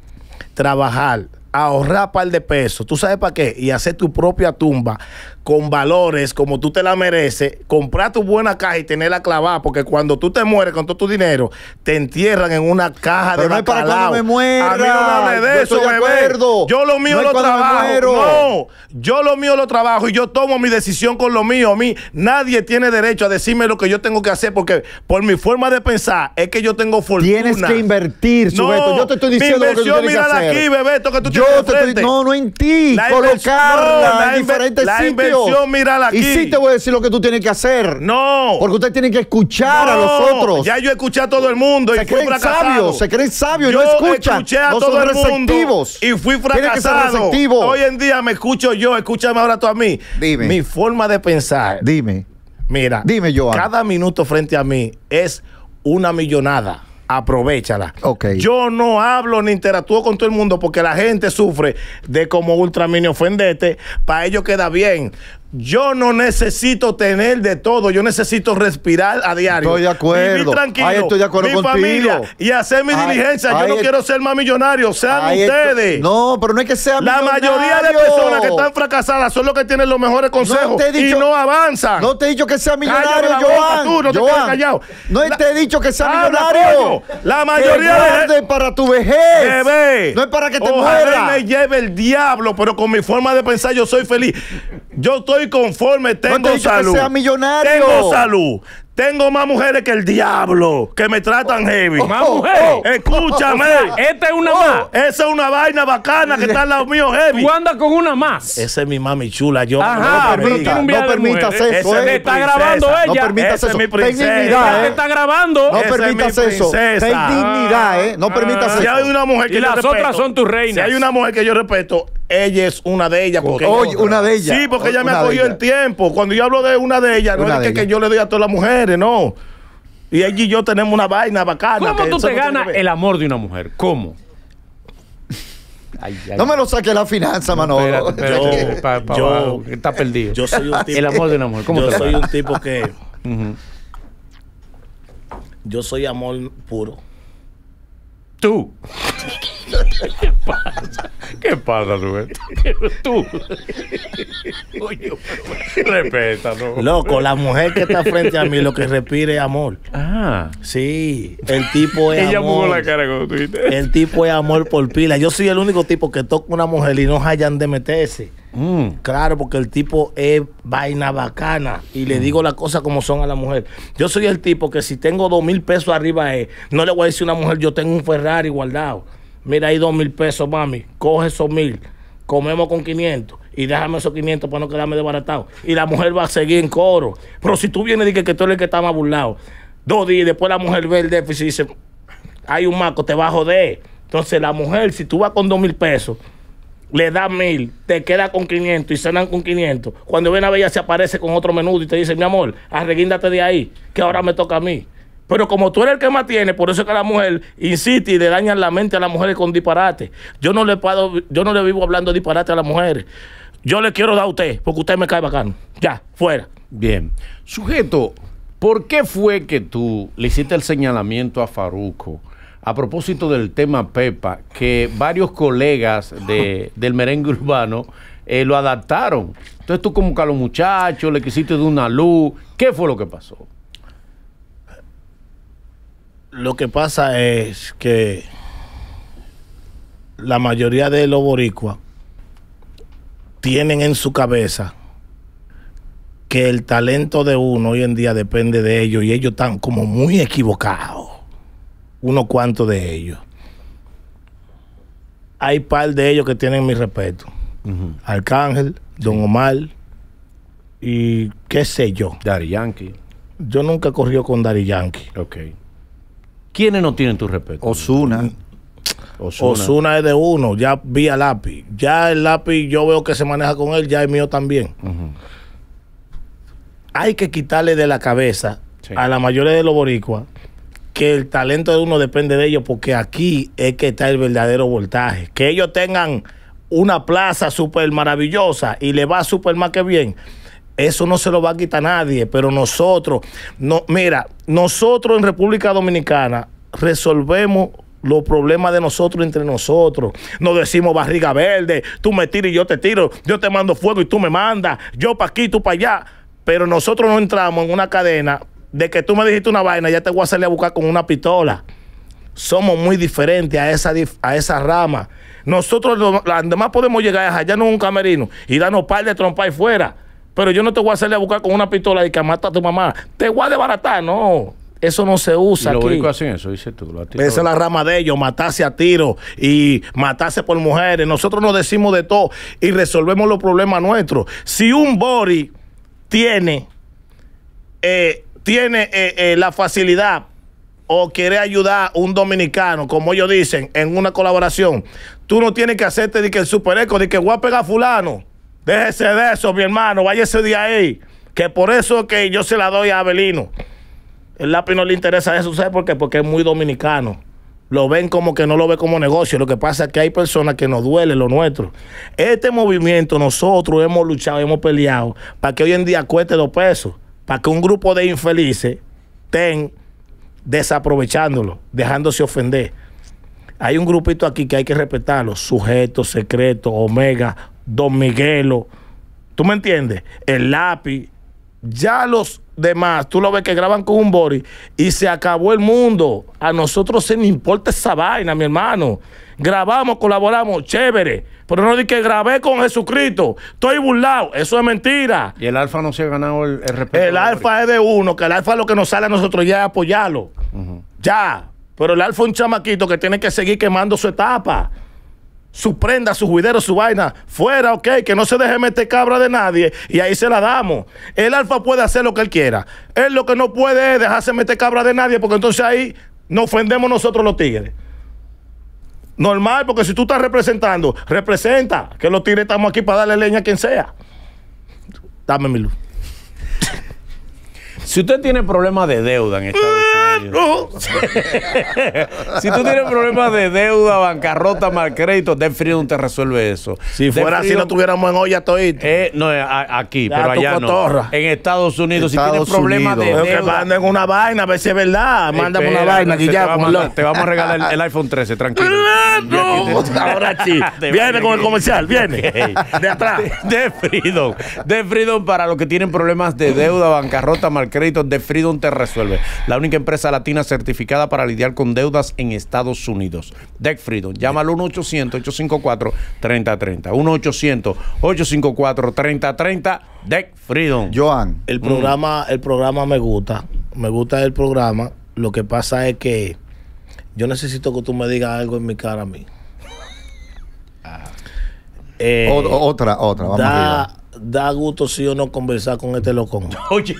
trabajar ahorrar par de peso tú sabes para qué y hacer tu propia tumba con valores como tú te la mereces, comprar tu buena caja y tenerla clavada, porque cuando tú te mueres con todo tu dinero, te entierran en una caja Pero de no es para me muera. A mí no me de yo Yo lo mío lo trabajo. No, yo lo mío lo trabajo y yo tomo mi decisión con lo mío. A mí nadie tiene derecho a decirme lo que yo tengo que hacer porque por mi forma de pensar es que yo tengo fortuna. Tienes que invertir, sujeto. yo te estoy diciendo lo que tú tienes que hacer. aquí, bebé, que tú yo no, no en ti. La colocarla no, en y sí te voy a decir lo que tú tienes que hacer. No. Porque usted tiene que escuchar a los otros. Ya yo escuché a todo el mundo. Se y creen sabios, se creen sabios y Escuché a son receptivos. y fui fracasado. Que Hoy en día me escucho yo, escúchame ahora tú a mí. Dime. Mi forma de pensar. Dime. Mira. Dime, yo. Cada minuto frente a mí es una millonada aprovechala. Yo no hablo ni interactúo con todo el mundo porque la gente sufre de como mini ofendete. Para ellos queda bien. Yo no necesito tener de todo, yo necesito respirar a diario. Estoy de acuerdo. Vivir tranquilo. estoy de acuerdo mi Familia y hacer mi diligencia. Yo no quiero ser más millonario, sean ustedes. No, pero no es que millonario La mayoría de personas que están fracasadas son los que tienen los mejores consejos y no avanzan. No te he dicho que sea millonario, Joan. Tú, no te Joan, callado. No te he dicho que sea millonario. La mayoría de para tu vejez. Bebé. No es para que te Ojalá me lleve el diablo, pero con mi forma de pensar yo soy feliz. Yo estoy conforme, tengo salud. Tengo salud. Tengo más mujeres que el diablo, que me tratan oh, heavy. Oh, ¿Más oh, mujeres? Escúchame. Esta es una más. Esa es una vaina bacana que está al lado mío heavy. Tú andas con una más. Esa es mi mami chula. Yo Ajá, no, permita, no, no permitas eso. Se es eh. está grabando ella. No permitas eso. Es mi princesa. Ten dignidad. Eh. está grabando. No permitas eso. Ten dignidad, ¿eh? No permitas ah. eso. Ya hay una mujer que y las otras son tus reinas. Si hay una mujer que yo respeto, ella es una de ellas. Porque una de ellas. Sí, porque ella me ha cogido el tiempo. Cuando yo hablo de una de ellas, no es que, yo le doy a todas las mujeres, no. Y ella y yo tenemos una vaina bacana. ¿Cómo tú te ganas el amor de una mujer? ¿Cómo? no me lo saque la finanza, Manolo. yo, está perdido. tipo, el amor de una mujer. yo soy un tipo que. Yo soy amor puro. Tú. ¿Qué pasa? ¿Qué pasa, Roberto? Tú. Coño, Loco, la mujer que está frente a mí lo que respira es amor. Ah. Sí, el tipo es amor. Ella la cara con Twitter. El tipo es amor por pila. Yo soy el único tipo que toca una mujer y no hayan de meterse. Mm. Claro, porque el tipo es vaina bacana y le digo las cosas como son a la mujer. Yo soy el tipo que si tengo dos mil pesos arriba, no le voy a decir a una mujer, yo tengo un Ferrari guardado mira ahí dos mil pesos, mami, coge esos mil, comemos con 500 y déjame esos 500 para no quedarme desbaratado. Y la mujer va a seguir en coro. Pero si tú vienes y dices que tú eres el que está más burlado, dos días después la mujer ve el déficit y dice, hay un maco, te va a joder. Entonces la mujer, si tú vas con dos mil pesos, le das mil, te queda con 500 y cenan con 500. Cuando viene a ver, ella se aparece con otro menudo y te dice, mi amor, arreguíndate de ahí, que ahora me toca a mí. Pero como tú eres el que más tiene, por eso es que la mujer insiste y le dañan la mente a las mujeres con disparate. Yo no le puedo, yo no le vivo hablando disparate a las mujeres. Yo le quiero dar a usted, porque usted me cae bacano. Ya, fuera. Bien. Sujeto, ¿por qué fue que tú le hiciste el señalamiento a Faruco? a propósito del tema Pepa, que varios colegas del merengue urbano eh, lo adaptaron. Entonces tú como que a los muchachos le quisiste dar una luz. ¿Qué fue lo que pasó? Lo que pasa es que la mayoría de los boricuas tienen en su cabeza que el talento de uno hoy en día depende de ellos y ellos están como muy equivocados, Uno cuantos de ellos. Hay par de ellos que tienen mi respeto. Arcángel, Don Omar y qué sé yo. Dari Yankee. Yo nunca corrió con Dari Yankee. Okay. ¿Quiénes no tienen tu respeto? Osuna. Osuna es de uno, ya vi a lápiz. Ya el lápiz yo veo que se maneja con él, ya es mío también. Hay que quitarle de la cabeza a la mayoría de los boricuas que el talento de uno depende de ellos, porque aquí es que está el verdadero voltaje. Que ellos tengan una plaza súper maravillosa y le va súper más que bien eso no se lo va a quitar nadie, pero nosotros, no, mira, nosotros en República Dominicana resolvemos los problemas de nosotros entre nosotros. No decimos barriga verde, tú me tiras y yo te tiro, yo te mando fuego y tú me mandas, yo para aquí, tú para allá. Pero nosotros no entramos en una cadena de que tú me dijiste una vaina, ya te voy a salir a buscar con una pistola. Somos muy diferentes a esa, a esa rama. Nosotros, además, podemos llegar allá, En un camerino, y darnos par de trompa y fuera pero yo no te voy a salir a buscar con una pistola y que mata a tu mamá. Te voy a desbaratar, no. Eso no se usa. aquí lo eso, dice tú. Esa es la rama de ellos, matarse a tiro y matarse por mujeres. Nosotros nos decimos de todo y resolvemos los problemas nuestros. Si un Bori tiene, eh, tiene eh, eh, la facilidad o quiere ayudar a un dominicano, como ellos dicen, en una colaboración, tú no tienes que hacerte de que el eco, de que voy a pegar a fulano. Déjese de eso, mi hermano. ese día ahí. Que por eso que yo se la doy a Abelino. El lápiz no le interesa eso, ¿sabe por qué? Porque es muy dominicano. Lo ven como que no lo ve como negocio. Lo que pasa es que hay personas que nos duele lo nuestro. Este movimiento nosotros hemos luchado, hemos peleado para que hoy en día cueste dos pesos. Para que un grupo de infelices estén desaprovechándolo, dejándose ofender. Hay un grupito aquí que hay que respetarlo. Sujeto, secreto, omega, Don Miguelo, ¿tú me entiendes? El lápiz, ya los demás, tú lo ves que graban con un body y se acabó el mundo. A nosotros se nos importa esa vaina, mi hermano. Grabamos, colaboramos, chévere. Pero no di que grabé con Jesucristo. Estoy burlado. Eso es mentira. Y el alfa no se ha ganado el, respeto. El alfa es de uno, que el alfa lo que nos sale a nosotros ya es apoyarlo. Ya. Pero el alfa es un chamaquito que tiene que seguir quemando su etapa su prenda, su juidero, su vaina, fuera, ok, que no se deje meter cabra de nadie y ahí se la damos. El alfa puede hacer lo que él quiera. Él lo que no puede es dejarse meter cabra de nadie porque entonces ahí nos ofendemos nosotros los tigres. Normal, porque si tú estás representando, representa que los tigres estamos aquí para darle leña a quien sea. Dame mi luz. Si usted tiene problemas de deuda en Estados Unidos, si tú tienes problemas de deuda, bancarrota, mal crédito, Death Freedom te resuelve eso. Si fuera así, no tuviéramos en olla todito. Eh, no, eh, aquí, pero allá no. En Estados Unidos, si tienes problemas de deuda. Que manden una vaina, a ver si es verdad. Eh, Mándame una vaina, y Te, te, vamos a regalar el, iPhone 13, tranquilo. ahora sí. Viene con el comercial, viene. De atrás. Death Freedom. Freedom para los que tienen problemas de deuda, bancarrota, mal créditos de Freedom te resuelve. La única empresa latina certificada para lidiar con deudas en Estados Unidos. Deck Freedom. Llámalo al 1-800-854-3030. 1-800-854-3030. Deck Freedom. Joan. El programa, el programa me gusta. Me gusta el programa. Lo que pasa es que yo necesito que tú me digas algo en mi cara a mí. Ah. otra, otra, vamos da gusto sí o no conversar con este loco. Oye,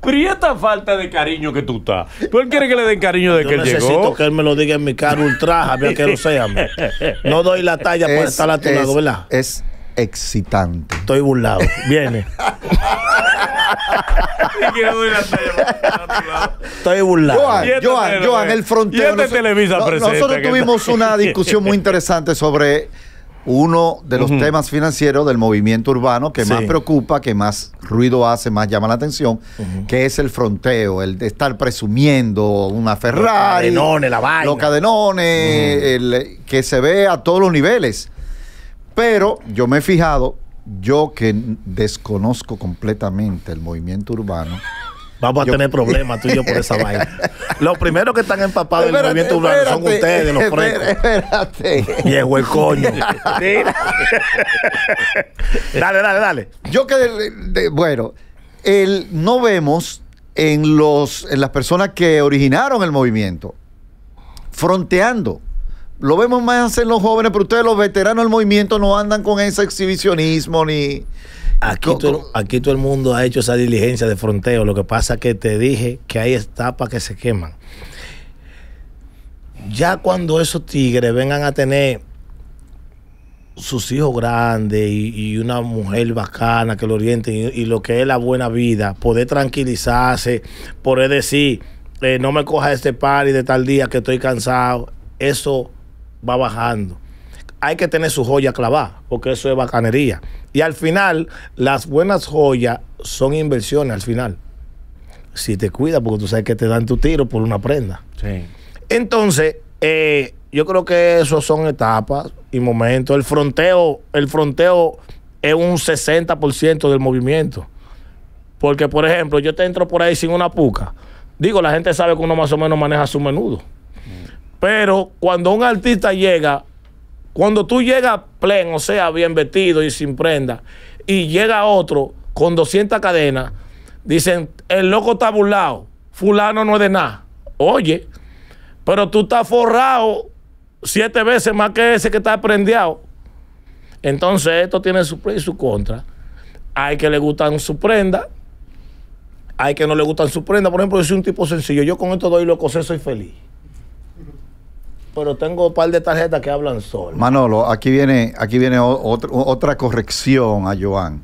pero y esta falta de cariño que tú estás. ¿Tú él quiere que le den cariño de que él llegó? necesito que él me lo diga en mi cara ultraja, bien que lo sea. No doy la talla por estar a tu lado, ¿verdad? Es excitante. Estoy burlado. Viene. Estoy burlado. Joan, este Joan, Joan, el fronteo. Este nosotros tuvimos una discusión muy interesante sobre uno de los temas financieros del movimiento urbano que más preocupa, que más ruido hace, más llama la atención, que es el fronteo, el de estar presumiendo una Ferrari, los cadenones, la que se ve a todos los niveles. Pero yo me he fijado, yo que desconozco completamente el movimiento urbano, Vamos a tener problemas tú y yo por esa vaina. Los primeros que están empapados en el movimiento urbano son ustedes, los frescos. Espérate. Viejo el coño. dale, dale, dale. Yo que, bueno, el, no vemos en, los, en las personas que originaron el movimiento fronteando. Lo vemos más en los jóvenes, pero ustedes los veteranos del movimiento no andan con ese exhibicionismo ni... Aquí, todo, aquí todo el mundo ha hecho esa diligencia de fronteo. Lo que pasa es que te dije que hay para que se queman. Ya cuando esos tigres vengan a tener sus hijos grandes y, una mujer bacana que lo oriente y, lo que es la buena vida, poder tranquilizarse, poder decir, eh, no me coja este y de tal día que estoy cansado, eso va bajando hay que tener su joya clavada, porque eso es bacanería. Y al final, las buenas joyas son inversiones al final. Si te cuida porque tú sabes que te dan tu tiro por una prenda. Sí. Entonces, eh, yo creo que eso son etapas y momentos. El fronteo, el fronteo es un 60% del movimiento. Porque, por ejemplo, yo te entro por ahí sin una puca. Digo, la gente sabe que uno más o menos maneja su menudo. Mm. Pero cuando un artista llega cuando tú llegas pleno, o sea, bien vestido y sin prenda, y llega otro con 200 cadenas, dicen, el loco está burlado, fulano no es de nada. Oye, pero tú estás forrado siete veces más que ese que está prendeado. Entonces, esto tiene su y su contra. Hay que le gustan su prenda, hay que no le gustan su prenda. Por ejemplo, yo soy un tipo sencillo. Yo con esto doy loco, soy feliz pero tengo un par de tarjetas que hablan solo. Manolo, aquí viene, aquí viene otra corrección a Joan.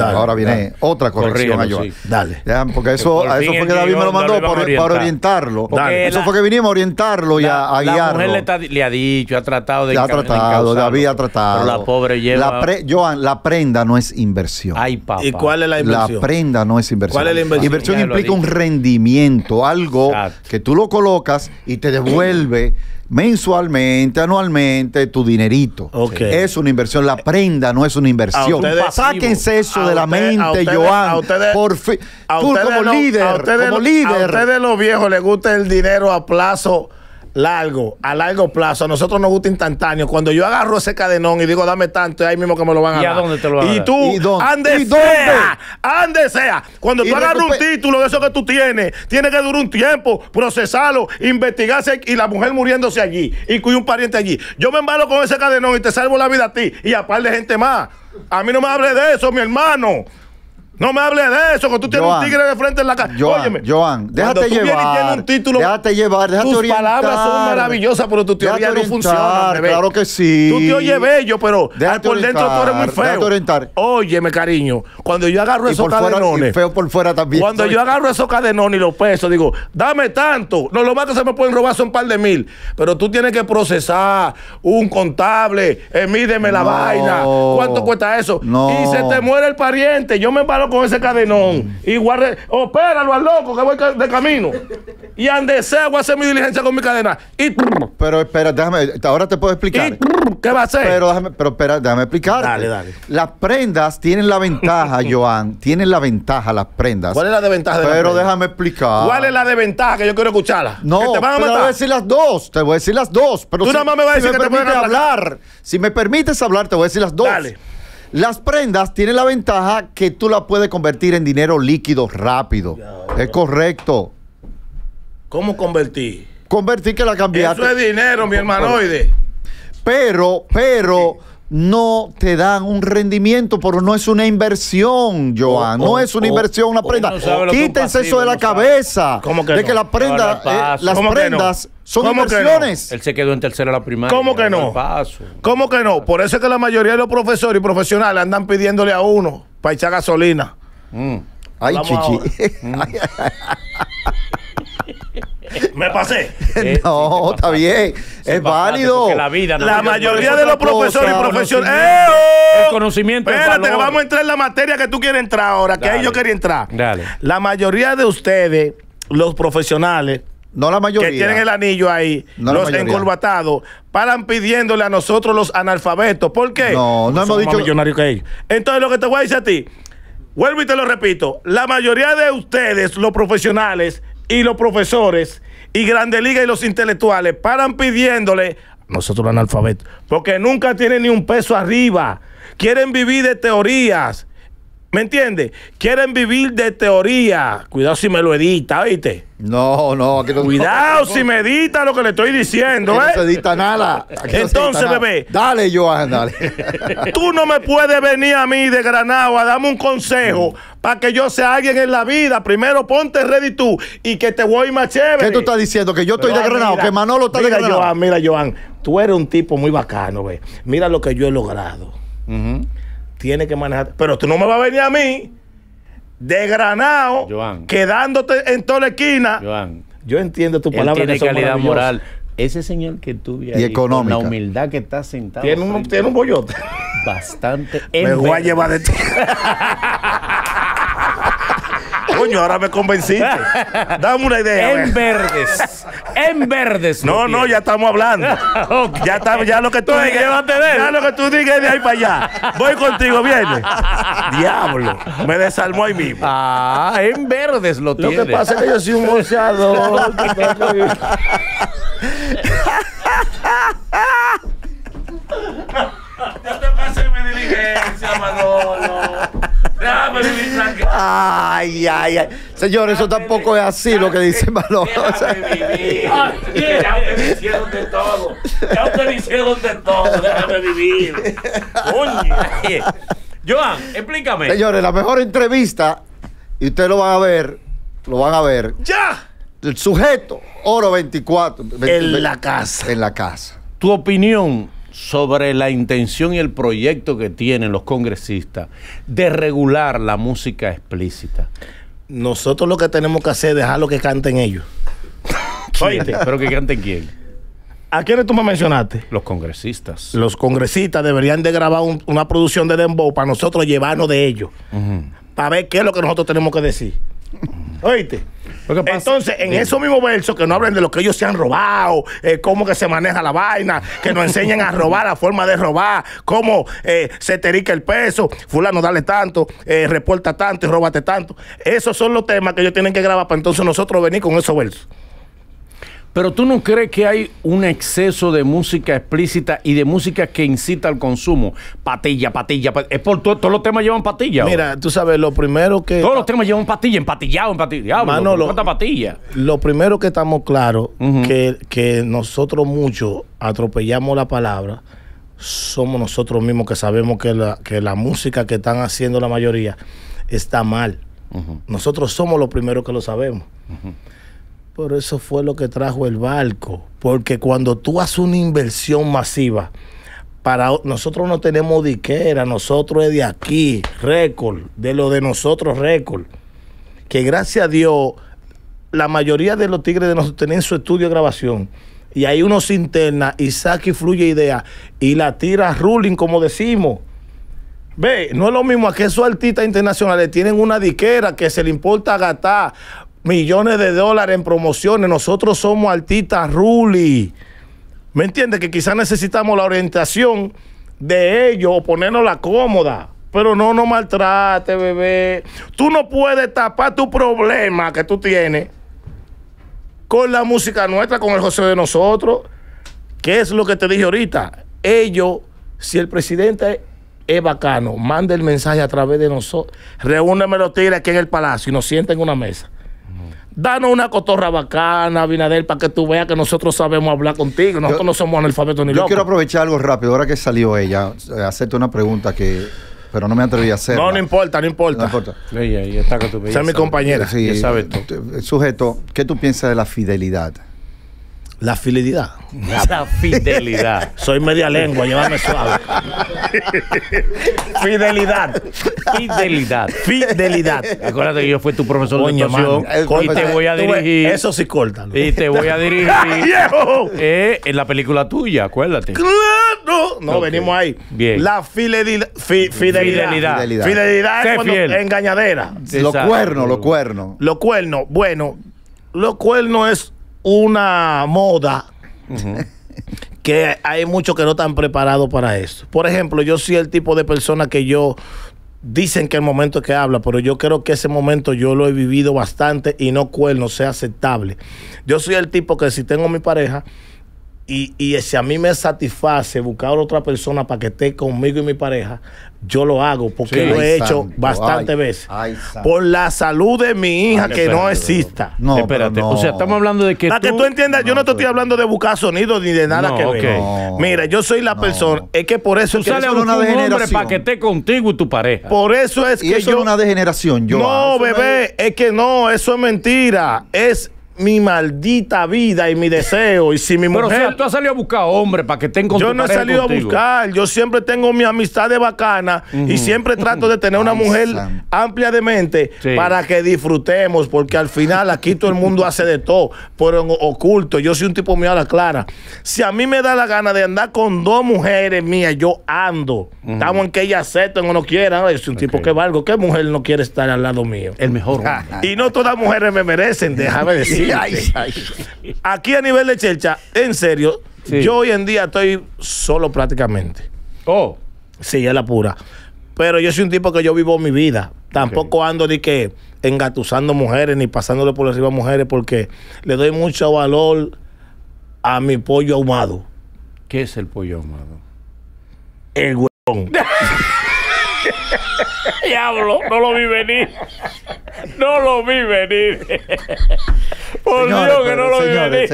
ahora viene otra corrección a Joan. Dale. porque eso, fue que David me lo mandó para orientarlo. eso fue que vinimos a orientarlo y a, guiarlo. mujer le, ha dicho, ha tratado de. Le ha tratado, David ha tratado. la pobre lleva. La Joan, la prenda no es inversión. Ay, papá. ¿Y cuál es la inversión? La prenda no es inversión. ¿Cuál es la inversión? Inversión implica un rendimiento, algo que tú lo colocas y te devuelve mensualmente, anualmente, tu dinerito. Es una inversión. La prenda no es una inversión. Sáquense eso de la mente, Joan. A ustedes, por fin. Tú como, líder, a como líder. A ustedes los viejos les gusta el dinero a plazo largo, a largo plazo. A nosotros nos gusta instantáneo. Cuando yo agarro ese cadenón y digo, dame tanto, es ahí mismo que me lo van a dar. ¿Y a dónde te lo van Y tú, dónde? ande sea, ande sea. Cuando tú agarras un título de eso que tú tienes, tiene que durar un tiempo, procesarlo, investigarse y la mujer muriéndose allí y un pariente allí. Yo me embalo con ese cadenón y te salvo la vida a ti y a par de gente más. A mí no me hables de eso, mi hermano. No me hables de eso, que tú tienes un tigre de frente en la cara. Joan, Óyeme. Joan, déjate tú y Tienes un título, déjate llevar, déjate tus orientar. Tus palabras son maravillosas, pero tu teoría no funciona. Claro que sí. Tú te oyes bello, pero por dentro tú eres muy feo. Déjate orientar. Óyeme, cariño, cuando yo agarro esos cadenones. Y feo por fuera también. Cuando yo agarro esos cadenones y los pesos, digo, dame tanto. No, lo más que se me pueden robar son un par de mil. Pero tú tienes que procesar un contable, emídeme eh, la vaina. ¿Cuánto cuesta eso? Y se te muere el pariente. Yo me valoro con ese cadenón. Y guarde, opéralo al loco que voy de camino. Y ande a hacer mi diligencia con mi cadena. Y Pero espera, déjame, ahora te puedo explicar. ¿Qué va a hacer? Pero déjame, pero espera, déjame explicar. Dale, dale. Las prendas tienen la ventaja, Joan. Tienen la ventaja las prendas. ¿Cuál es la desventaja Pero déjame explicar. ¿Cuál es la desventaja que yo quiero escucharla? No, te voy a decir las dos. Te voy a decir las dos. Pero Tú nada más me vas a decir hablar. Si me permites hablar, te voy a decir las dos. Dale. Las prendas tienen la ventaja que tú las puedes convertir en dinero líquido rápido. es correcto. ¿Cómo convertir? Convertir que la cambiaste. Eso es dinero, mi hermanoide. Pero, pero no te dan un rendimiento, pero no es una inversión, Joan. no es una inversión, una prenda. Quítense eso de la cabeza. que de que la prenda, eh, las prendas son inversiones. Él se quedó en tercera la primera. ¿Cómo que no? ¿Cómo que no? Por eso es que la mayoría de los profesores y profesionales andan pidiéndole a uno para echar gasolina. Mm. Ay, chichi. Me pasé. no, está bien. Es válido. La, vida la mayoría de los profesores y profesionales el conocimiento. Espérate, vamos a entrar en la materia que tú quieres entrar ahora, que ahí yo quería entrar. Dale. La mayoría de ustedes, los profesionales, no la mayoría. Que tienen el anillo ahí, los encolbatados, paran pidiéndole a nosotros los analfabetos. ¿Por qué? No, no hemos dicho. Millonario que ellos. Entonces, lo que te voy a decir a ti, vuelvo y te lo repito, la mayoría de ustedes, los profesionales, y los profesores y Grande Liga y los intelectuales paran pidiéndole, nosotros analfabetos, porque nunca tienen ni un peso arriba, quieren vivir de teorías ¿Me entiendes? Quieren vivir de teoría. Cuidado si me lo edita, ¿viste? No, no, Cuidado si me edita lo que le estoy diciendo, ¿eh? No se edita nada. Entonces, bebé. Dale, Joan, dale. Tú no me puedes venir a mí de Granado a darme un consejo para que yo sea alguien en la vida. Primero ponte ready tú y que te voy más chévere. ¿Qué tú estás diciendo? Que yo estoy ah, de Granado, que Manolo está de Granado. Joan, mira, Joan, tú eres un tipo muy bacano, ve. Mira lo que yo he logrado. Uh tiene que manejar. Pero tú no me vas a venir a mí de granado, quedándote en toda la esquina. Yo entiendo tu palabra. de calidad moral. Ese señor que tuve ahí, con la humildad que está sentado. Tiene un, tiene un boyote. Bastante. Me voy a llevar de ti ahora me convenciste. Dame una idea. En verdes. En verdes. No, no, ya estamos hablando. Ya está, ya lo que tú digas. Ya lo que tú digas de ahí para allá. Voy contigo, viene. Diablo. Me desarmó ahí mismo. Ah, en verdes lo tiene. Lo te pasa que yo soy un mochador. Yo te pasé mi diligencia, Manolo. Ay, ay, ay. Señores, eso tampoco es así lo que dice Manolo. ¡Déjame vivir! Ah, ya me hicieron de todo. Ya me hicieron de todo. Déjame vivir. ¡Coño! Joan, explícame. Señores, la mejor entrevista, y ustedes lo van a ver, lo van a ver. ¡Ya! El sujeto, Oro 24. en la casa. En la casa. Tu opinión sobre la intención y el proyecto que tienen los congresistas de regular la música explícita. Nosotros lo que tenemos que hacer es lo que canten ellos. Oíste, pero que canten quién. ¿A quiénes tú me mencionaste? Los congresistas. Los congresistas deberían de grabar una producción de Dembow para nosotros llevarnos de ellos. Para ver qué es lo que nosotros tenemos que decir. ¿Oíste? Entonces, en esos mismos versos que no hablen de lo que ellos se han robado, eh, cómo que se maneja la vaina, que nos enseñen a robar, la forma de robar, cómo eh, se terica el peso, fulano dale tanto, eh, reporta tanto y róbate tanto. Esos son los temas que ellos tienen que grabar para entonces nosotros venir con esos versos. Pero tú no crees que hay un exceso de música explícita y de música que incita al consumo. Patilla, patilla, patilla. Es por todos los temas llevan patilla. Mira, tú sabes, lo primero que. Todos los temas llevan patilla, empatillado, empatillado. Mano, lo, patilla. Lo primero que estamos claros, que, nosotros muchos atropellamos la palabra somos nosotros mismos que sabemos que la, música que están haciendo la mayoría está mal. Nosotros somos los primeros que lo sabemos. Pero eso fue lo que trajo el barco. Porque cuando tú haces una inversión masiva, para nosotros no tenemos diquera, nosotros es de aquí, récord, de lo de nosotros récord. Que gracias a Dios, la mayoría de los tigres de nosotros tienen su estudio de grabación. Y ahí uno se interna y saca y fluye idea. Y la tira ruling, como decimos. Ve, no es lo mismo a que esos artistas internacionales tienen una diquera que se le importa gastar millones de dólares en promociones. Nosotros somos artistas Ruli. ¿Me entiendes? Que quizás necesitamos la orientación de ellos o ponernos la cómoda. Pero no nos maltrate, bebé. Tú no puedes tapar tu problema que tú tienes con la música nuestra, con el José de nosotros. ¿Qué es lo que te dije ahorita? Ellos, si el presidente es bacano, manda el mensaje a través de nosotros. Reúneme los tigres aquí en el palacio y nos sienten en una mesa. Danos una cotorra bacana, Abinader, para que tú veas que nosotros sabemos hablar contigo. Nosotros no somos analfabetos ni locos. Yo quiero aprovechar algo rápido, ahora que salió ella, eh, hacerte una pregunta que pero no me atreví a hacer. No, no importa, no importa. No importa. Esa es mi compañera. Sí, eh, Sujeto, ¿qué tú piensas de la fidelidad? La fidelidad. La fidelidad. Soy media lengua, llévame suave. fidelidad. Fidelidad. Fidelidad. Acuérdate que yo fui tu profesor de actuación. y te voy a dirigir. eso sí corta. Y te voy a dirigir. eh, en la película tuya, acuérdate. ¡Claro! No, venimos ahí. Bien. La fidelidad. fidelidad. Fidelidad. fidelidad. fidelidad. es cuando, engañadera. Los cuernos, los cuernos. Los cuernos. Bueno, los cuernos es una moda que hay muchos que no están preparados para eso. Por ejemplo, yo soy el tipo de persona que yo dicen que el momento que habla, pero yo creo que ese momento yo lo he vivido bastante y no no sea aceptable. Yo soy el tipo que si tengo mi pareja, y, y, si a mí me satisface buscar otra persona para que esté conmigo y mi pareja, yo lo hago porque lo he hecho bastantes veces. por la salud de mi hija, que no exista. No, espérate. O sea, estamos hablando de que. Para tú... que tú entiendas, yo no te estoy hablando de buscar sonido ni de nada que ver. Mira, yo soy la persona. Es que por eso tú sales a una un hombre para que esté contigo y tu pareja. Por eso es y que. yo... es una degeneración, yo. No, bebé, es que no, eso es mentira. Es mi maldita vida y mi deseo. Y si mi mujer. Pero si tú has salido a buscar hombre para que estén con Yo no he salido a buscar. Yo siempre tengo mi amistad de bacana y siempre trato de tener una mujer amplia de mente para que disfrutemos, porque al final aquí todo el mundo hace de todo, pero oculto. Yo soy un tipo mío a la clara. Si a mí me da la gana de andar con dos mujeres mías, yo ando. Estamos en que ella acepten o no quieran. Yo soy un tipo que valgo. ¿Qué mujer no quiere estar al lado mío? El mejor. y no todas mujeres me merecen, déjame decir ay, ay. Aquí a nivel de chelcha, en serio, yo hoy en día estoy solo prácticamente. Oh. Sí, es la pura. Pero yo soy un tipo que yo vivo mi vida. Tampoco ando ni que engatusando mujeres ni pasándole por arriba a mujeres porque le doy mucho valor a mi pollo ahumado. ¿Qué es el pollo ahumado? El huevón. Diablo, no lo vi venir. No lo vi venir. Por Dios, que no lo vi venir.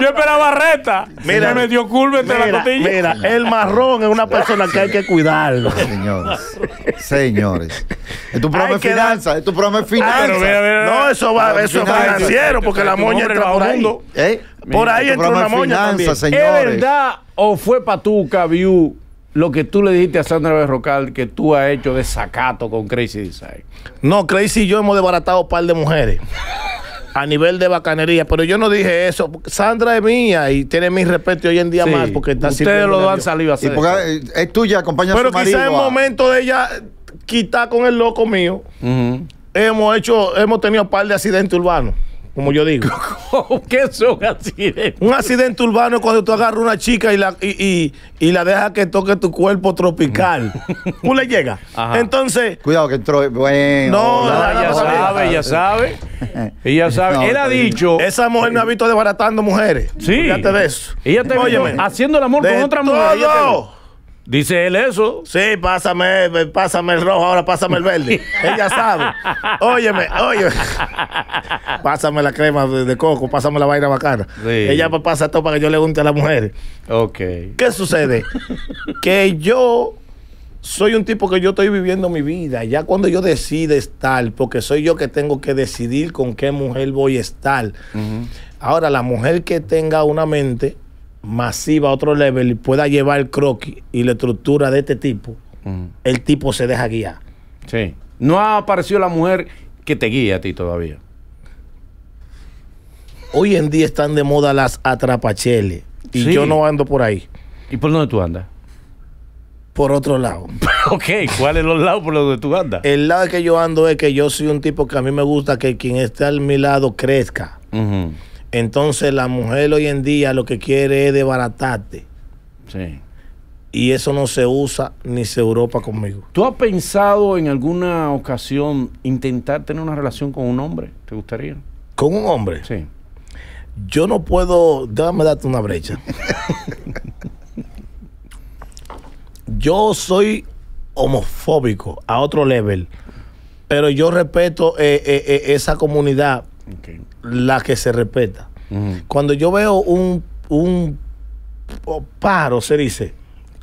Yo esperaba reta. Mira, me dio culpa entre la Mira, el marrón es una persona que hay que cuidarlo. Señores, señores. Es tu programa de finanzas. Es tu programa de ah, finanza. No, eso va, ah, eso es financiero, porque la moña entra por ahí. ¿Eh? Por ahí entra una moña. Es verdad o fue para tu Viu lo que tú le dijiste a Sandra Berrocal que tú has hecho de sacato con Crazy Design. No, Crazy y yo hemos desbaratado un par de mujeres a nivel de bacanería, pero yo no dije eso. Sandra es mía y tiene mi respeto hoy en día más porque está Ustedes lo han salido así. Eh, es tuya, acompaña Pero quizás es momento de ella quitar con el loco mío. Hemos hecho, hemos tenido un par de accidentes urbanos como yo digo. ¿Qué es un accidente? Un accidente urbano cuando tú agarras una chica y la, y, y, y la dejas que toque tu cuerpo tropical. tú le llega Entonces. Cuidado que entró. Bueno, no, ya, sabe, ya sabe, ya sabe. Ella Él ha dicho. Esa mujer me ha visto desbaratando mujeres. Sí. Fíjate de eso. Ella te Óyeme, haciendo el amor con otra mujer. Todo. Dice él eso. Sí, pásame, pásame el rojo, ahora pásame el verde. Ella sabe. Óyeme, óyeme. Pásame la crema de, coco, pásame la vaina bacana. Ella pasa todo para que yo le unte a la mujer. Ok. ¿Qué sucede? que yo soy un tipo que yo estoy viviendo mi vida. Ya cuando yo decido estar, porque soy yo que tengo que decidir con qué mujer voy a estar. Ahora, la mujer que tenga una mente masiva a otro level y pueda llevar el croquis y la estructura de este tipo, el tipo se deja guiar. Sí. No ha aparecido la mujer que te guía a ti todavía. Hoy en día están de moda las atrapacheles y yo no ando por ahí. ¿Y por dónde tú andas? Por otro lado. ok, ¿cuáles los lados por donde tú andas? El lado que yo ando es que yo soy un tipo que a mí me gusta que quien esté a mi lado crezca. Entonces la mujer hoy en día lo que quiere es desbaratarte. Sí. Y eso no se usa ni se Europa conmigo. ¿Tú has pensado en alguna ocasión intentar tener una relación con un hombre? ¿Te gustaría? ¿Con un hombre? Sí. Yo no puedo, déjame darte una brecha. yo soy homofóbico a otro level, pero yo respeto eh, eh, eh, esa comunidad la que se respeta. Cuando yo veo un, un paro, se dice.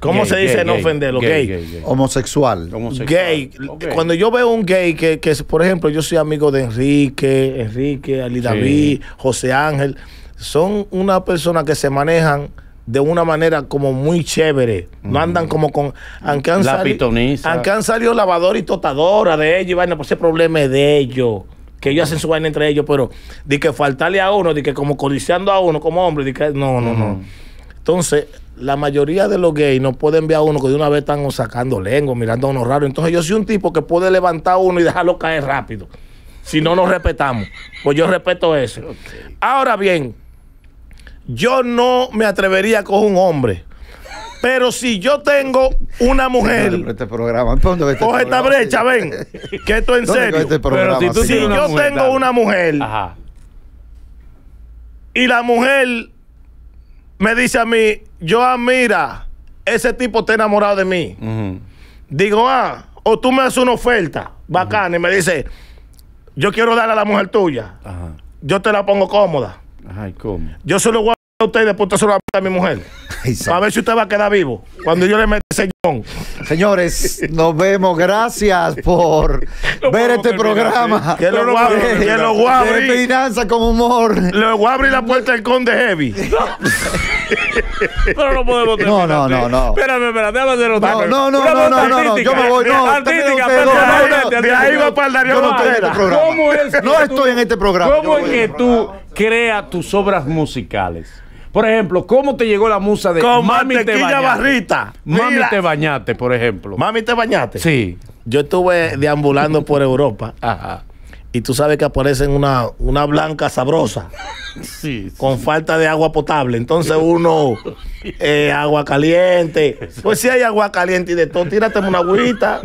¿Cómo se dice no ofenderlo? Gay, Homosexual. Gay. Cuando yo veo un gay que, que, por ejemplo, yo soy amigo de Enrique, Enrique, Ali David, José Ángel, son una persona que se manejan de una manera como muy chévere. No andan como con. la han salido lavador y totadora de ellos y vaina, pues ese problema de ellos que ellos hacen su vaina entre ellos, pero de que faltarle a uno, de que como codiciando a uno como hombre, de que no, no, no. Entonces, la mayoría de los gays no pueden ver a uno que de una vez están sacando lengua, mirando a uno raro. Entonces, yo soy un tipo que puede levantar a uno y dejarlo caer rápido. Si no nos respetamos. Pues yo respeto eso. Ahora bien, yo no me atrevería con un hombre pero si yo tengo una mujer. Este este coge esta brecha, ven. Que esto en serio. Este pero si, yo tengo una mujer. Y la mujer me dice a mí, yo ah, mira, ese tipo está enamorado de mí. Digo, ah, o tú me haces una oferta bacana y me dice, yo quiero darle a la mujer tuya. Yo te la pongo cómoda. Yo solo voy a usted y después a mi mujer. a ver si usted va a quedar vivo cuando yo le meta ese con. Señores, nos vemos. Gracias por ver este programa. Que lo, voy que lo a abrir. Finanza con humor. Le voy a la puerta del conde heavy. Pero no podemos terminar. No, no, no, no. Espérame, espérame, déjame hacer No, no, no, no, no, yo me voy. No, de ahí va para Darío no estoy en este programa. No estoy en este programa. ¿Cómo es que tú creas tus obras musicales? Por ejemplo, ¿cómo te llegó la musa de Con Mami te bañate? Mami te bañaste, por ejemplo. Mami te bañaste. Sí. Yo estuve deambulando por Europa. Ajá. Y tú sabes que aparecen una, una blanca sabrosa. Sí, Con falta de agua potable. Entonces uno, eh, agua caliente. Pues si hay agua caliente y de todo, tírate una agüita.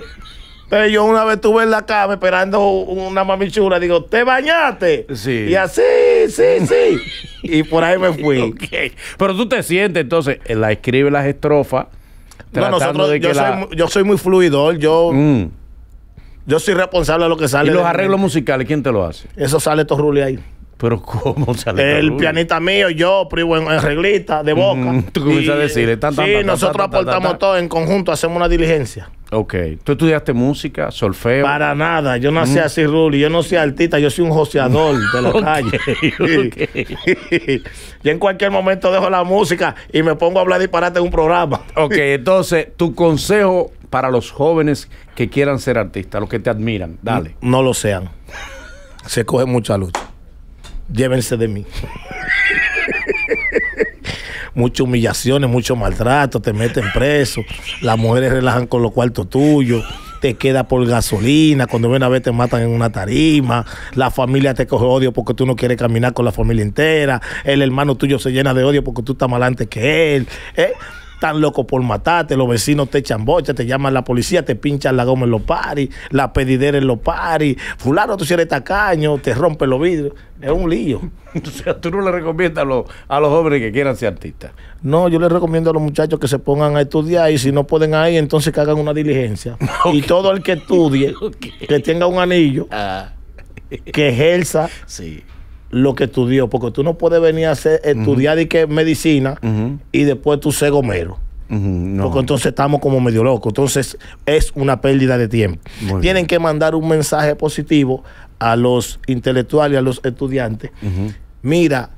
Eh, yo una vez tuve en la cama esperando una mamichura, digo, ¿te bañaste? Sí. Y así, sí, sí. y por ahí me fui. Pero tú te sientes, entonces, eh, la escribe las estrofas. yo, soy, muy fluido, yo... Mm. Yo soy responsable de lo que sale. ¿Y los arreglos musicales quién te lo hace? Eso sale todo rule ahí. Pero ¿cómo sale? El pianista mío, yo, primo en, reglita, de boca. Mm, tú comienzas a decir, Sí, nosotros aportamos todo en conjunto, hacemos una diligencia. Ok. ¿Tú estudiaste música, solfeo? Para nada. Yo nací mm. así, Ruli. Yo no soy artista, yo soy un joseador de la calle. yo en cualquier momento dejo la música y me pongo a hablar disparate en un programa. ok, entonces, tu consejo para los jóvenes que quieran ser artistas, los que te admiran, dale. No, no lo sean. Se coge mucha lucha llévense de mí. Muchas humillaciones, mucho maltrato, te meten preso, las mujeres relajan con los cuartos tuyos, te queda por gasolina, cuando ven a ver te matan en una tarima, la familia te coge odio porque tú no quieres caminar con la familia entera, el hermano tuyo se llena de odio porque tú estás mal antes que él. ¿eh? están locos por matarte, los vecinos te echan bocha, te llaman la policía, te pinchan la goma en los paris, la pedidera en los paris, fulano tú si eres tacaño, te rompen los vidrios. Es un lío. o sea, tú no le recomiendas a los, a jóvenes que quieran ser artistas. No, yo les recomiendo a los muchachos que se pongan a estudiar y si no pueden ahí, entonces que hagan una diligencia. Y todo el que estudie, que tenga un anillo, ah. que ejerza. Sí lo que estudió, porque tú no puedes venir a estudiar y que medicina y después tú ser gomero. Porque entonces estamos como medio locos. Entonces es una pérdida de tiempo. Tienen que mandar un mensaje positivo a los intelectuales, a los estudiantes. Mira,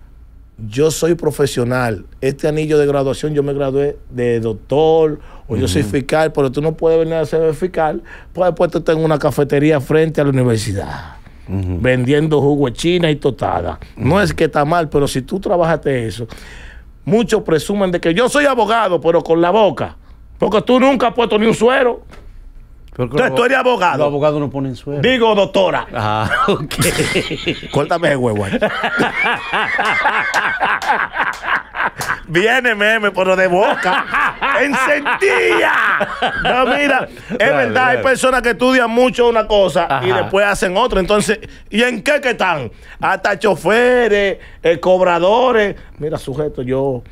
yo soy profesional. Este anillo de graduación, yo me gradué de doctor o yo soy fiscal, pero tú no puedes venir a ser fiscal, pues después estás tengo una cafetería frente a la universidad vendiendo jugo china y totada. No es que está mal, pero si tú trabajaste eso, muchos presumen de que yo soy abogado, pero con la boca, porque tú nunca has puesto ni un suero. Entonces, ¿tú eres abogado. Los abogados no ponen Digo, doctora. Ah, ok. Córtame el huevo ahí. Viene meme, pero de boca. ¡Encendía! No, mira, es verdad, hay personas que estudian mucho una cosa y después hacen otra. Entonces, ¿y en qué que están? Hasta choferes, eh, cobradores. Mira, sujeto, yo.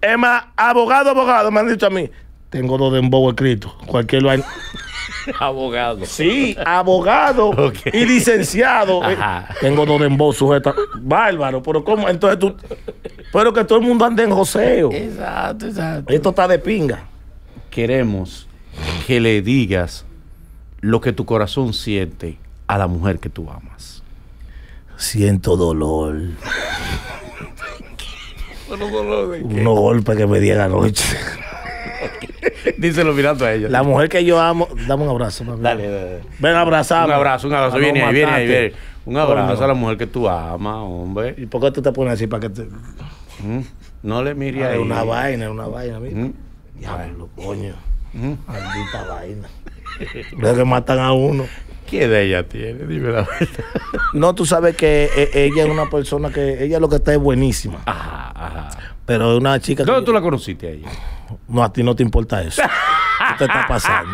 Es más, abogado, abogado, me han dicho a mí tengo dos dembow escritos. Cualquier hay. abogado. Sí, abogado y licenciado. Eh, tengo dos dembow sujetos. Bárbaro, pero ¿cómo? Entonces tú. Pero que todo el mundo ande en joseo. Exacto, exacto. Esto está de pinga. Queremos que le digas lo que tu corazón siente a la mujer que tú amas. Siento dolor. Uno golpe que me la anoche. Díselo mirando a ella. La mujer que yo amo, dame un abrazo. Dale, dale. Ven a Un abrazo, un abrazo. Ah, viene ahí, viene ahí, viene. Un abrazo a la mujer que tú amas, hombre. ¿Y por qué tú te pones así para que te.? Mm. No le mire ah, ahí. Es una vaina, es una vaina, mira. ya mm. Diablo, mm. coño. ¿Mm? Maldita vaina. Veo que matan a uno. ¿Qué de ella tiene? Dime la verdad. No, tú sabes que eh, ella es una persona que. Ella lo que está es buenísima. Ajá, ajá. Pero es una chica. ¿Dónde tú la conociste a ella? No, a ti no te importa eso. ¿Qué te está pasando?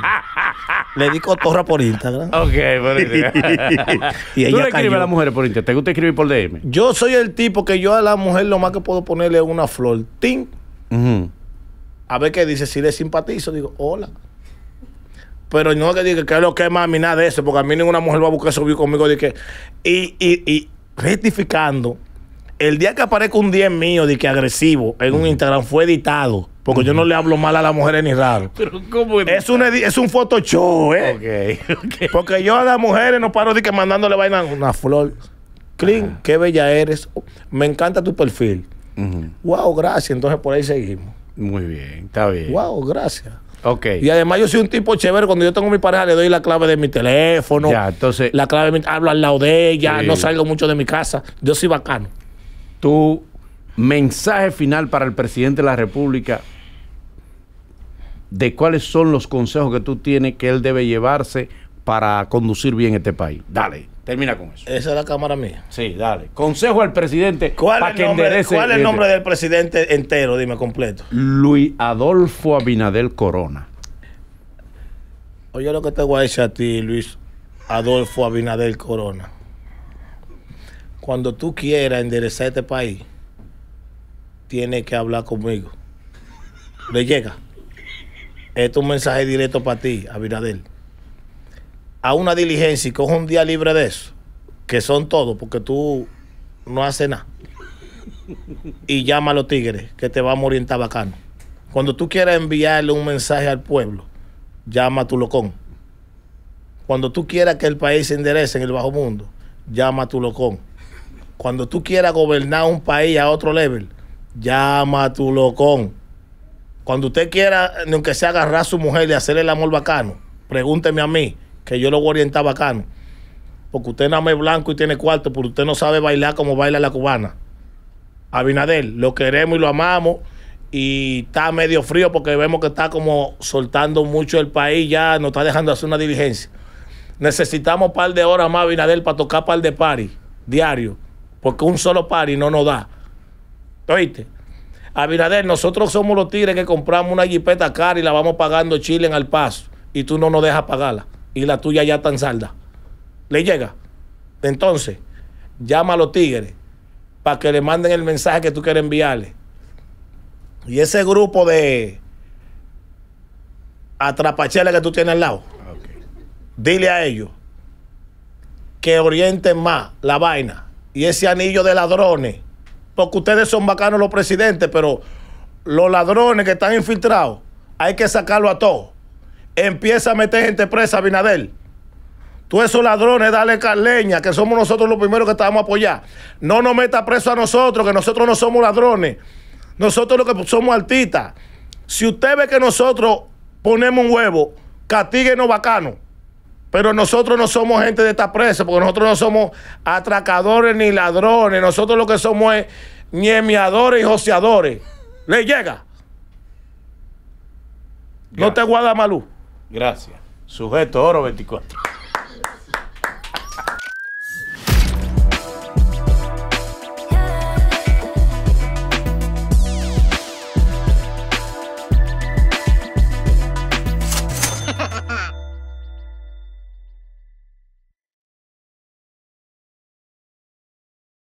Le di cotorra por Instagram. Ok, por Instagram. y ella ¿Tú le escribes a las mujeres por Instagram? ¿Te gusta escribir por DM? Yo soy el tipo que yo a la mujer lo más que puedo ponerle es una flor. A ver qué dice. Si le simpatizo, digo, hola. Pero no que diga que es lo que más mami, nada de eso, porque a mí ninguna mujer va a buscar subir conmigo. y, y, y rectificando, el día que aparezca un 10 mío de que agresivo en un Instagram fue editado porque yo no le hablo mal a las mujeres ni raro. es? un, es un ¿eh? Okay, Porque yo a las mujeres no paro de que mandándole vaina una flor. Clean, qué bella eres. Me encanta tu perfil. Wow, gracias. Entonces por ahí seguimos. Muy bien, está bien. Wow, gracias. Ok. Y además yo soy un tipo chévere. Cuando yo tengo mi pareja le doy la clave de mi teléfono. entonces. La clave de mi, hablo al lado de ella. No salgo mucho de mi casa. Yo soy bacano. Tu mensaje final para el presidente de la República de cuáles son los consejos que tú tienes que él debe llevarse para conducir bien este país. Dale, termina con eso. Esa es la cámara mía. Sí, dale. Consejo al presidente ¿Cuál ¿Cuál es el este. nombre del presidente entero? Dime completo. Luis Adolfo Abinadel Corona. Oye lo que te voy a decir a ti, Luis Adolfo Abinadel Corona. Cuando tú quieras enderezar este país, tienes que hablar conmigo. ¿Le llega? Esto es un mensaje directo para ti, Abinadel. A una diligencia y coge un día libre de eso, que son todos, porque tú no haces nada. Y llama a los tigres, que te vamos a orientar bacano. Cuando tú quieras enviarle un mensaje al pueblo, llama a tu locón. Cuando tú quieras que el país se enderece en el bajo mundo, llama a tu locón. Cuando tú quieras gobernar un país a otro nivel, llama a tu locón. Cuando usted quiera, aunque sea agarrar a su mujer y hacerle el amor bacano, pregúnteme a mí, que yo lo voy a orientar bacano. Porque usted no es blanco y tiene cuarto, pero usted no sabe bailar como baila la cubana. Abinadel, lo queremos y lo amamos. Y está medio frío porque vemos que está como soltando mucho el país, ya nos está dejando hacer una diligencia. Necesitamos un par de horas más, Abinadel, para tocar par de paris diario. Porque un solo pari no nos da. ¿Oíste? Abinader, nosotros somos los tigres que compramos una jipeta cara y la vamos pagando Chile en al paso y tú no nos dejas pagarla y la tuya ya está en salda. ¿Le llega? Entonces, llama a los tigres para que le manden el mensaje que tú quieres enviarle. Y ese grupo de atrapacheles que tú tienes al lado, dile a ellos que orienten más la vaina. Y ese anillo de ladrones porque ustedes son bacanos los presidentes, pero los ladrones que están infiltrados, hay que sacarlo a todos. Empieza a meter gente presa, Binadel. Tú esos ladrones, dale Carleña, que somos nosotros los primeros que te vamos a apoyar. No nos meta preso a nosotros, que nosotros no somos ladrones. Nosotros lo que somos artistas. Si usted ve que nosotros ponemos un huevo, castíguenos bacanos. Pero nosotros no somos gente de esta presa, porque nosotros no somos atracadores ni ladrones. Nosotros lo que somos es niemeadores y joseadores. ¿Le llega? No te guarda, Malú. Gracias. Sujeto oro 24.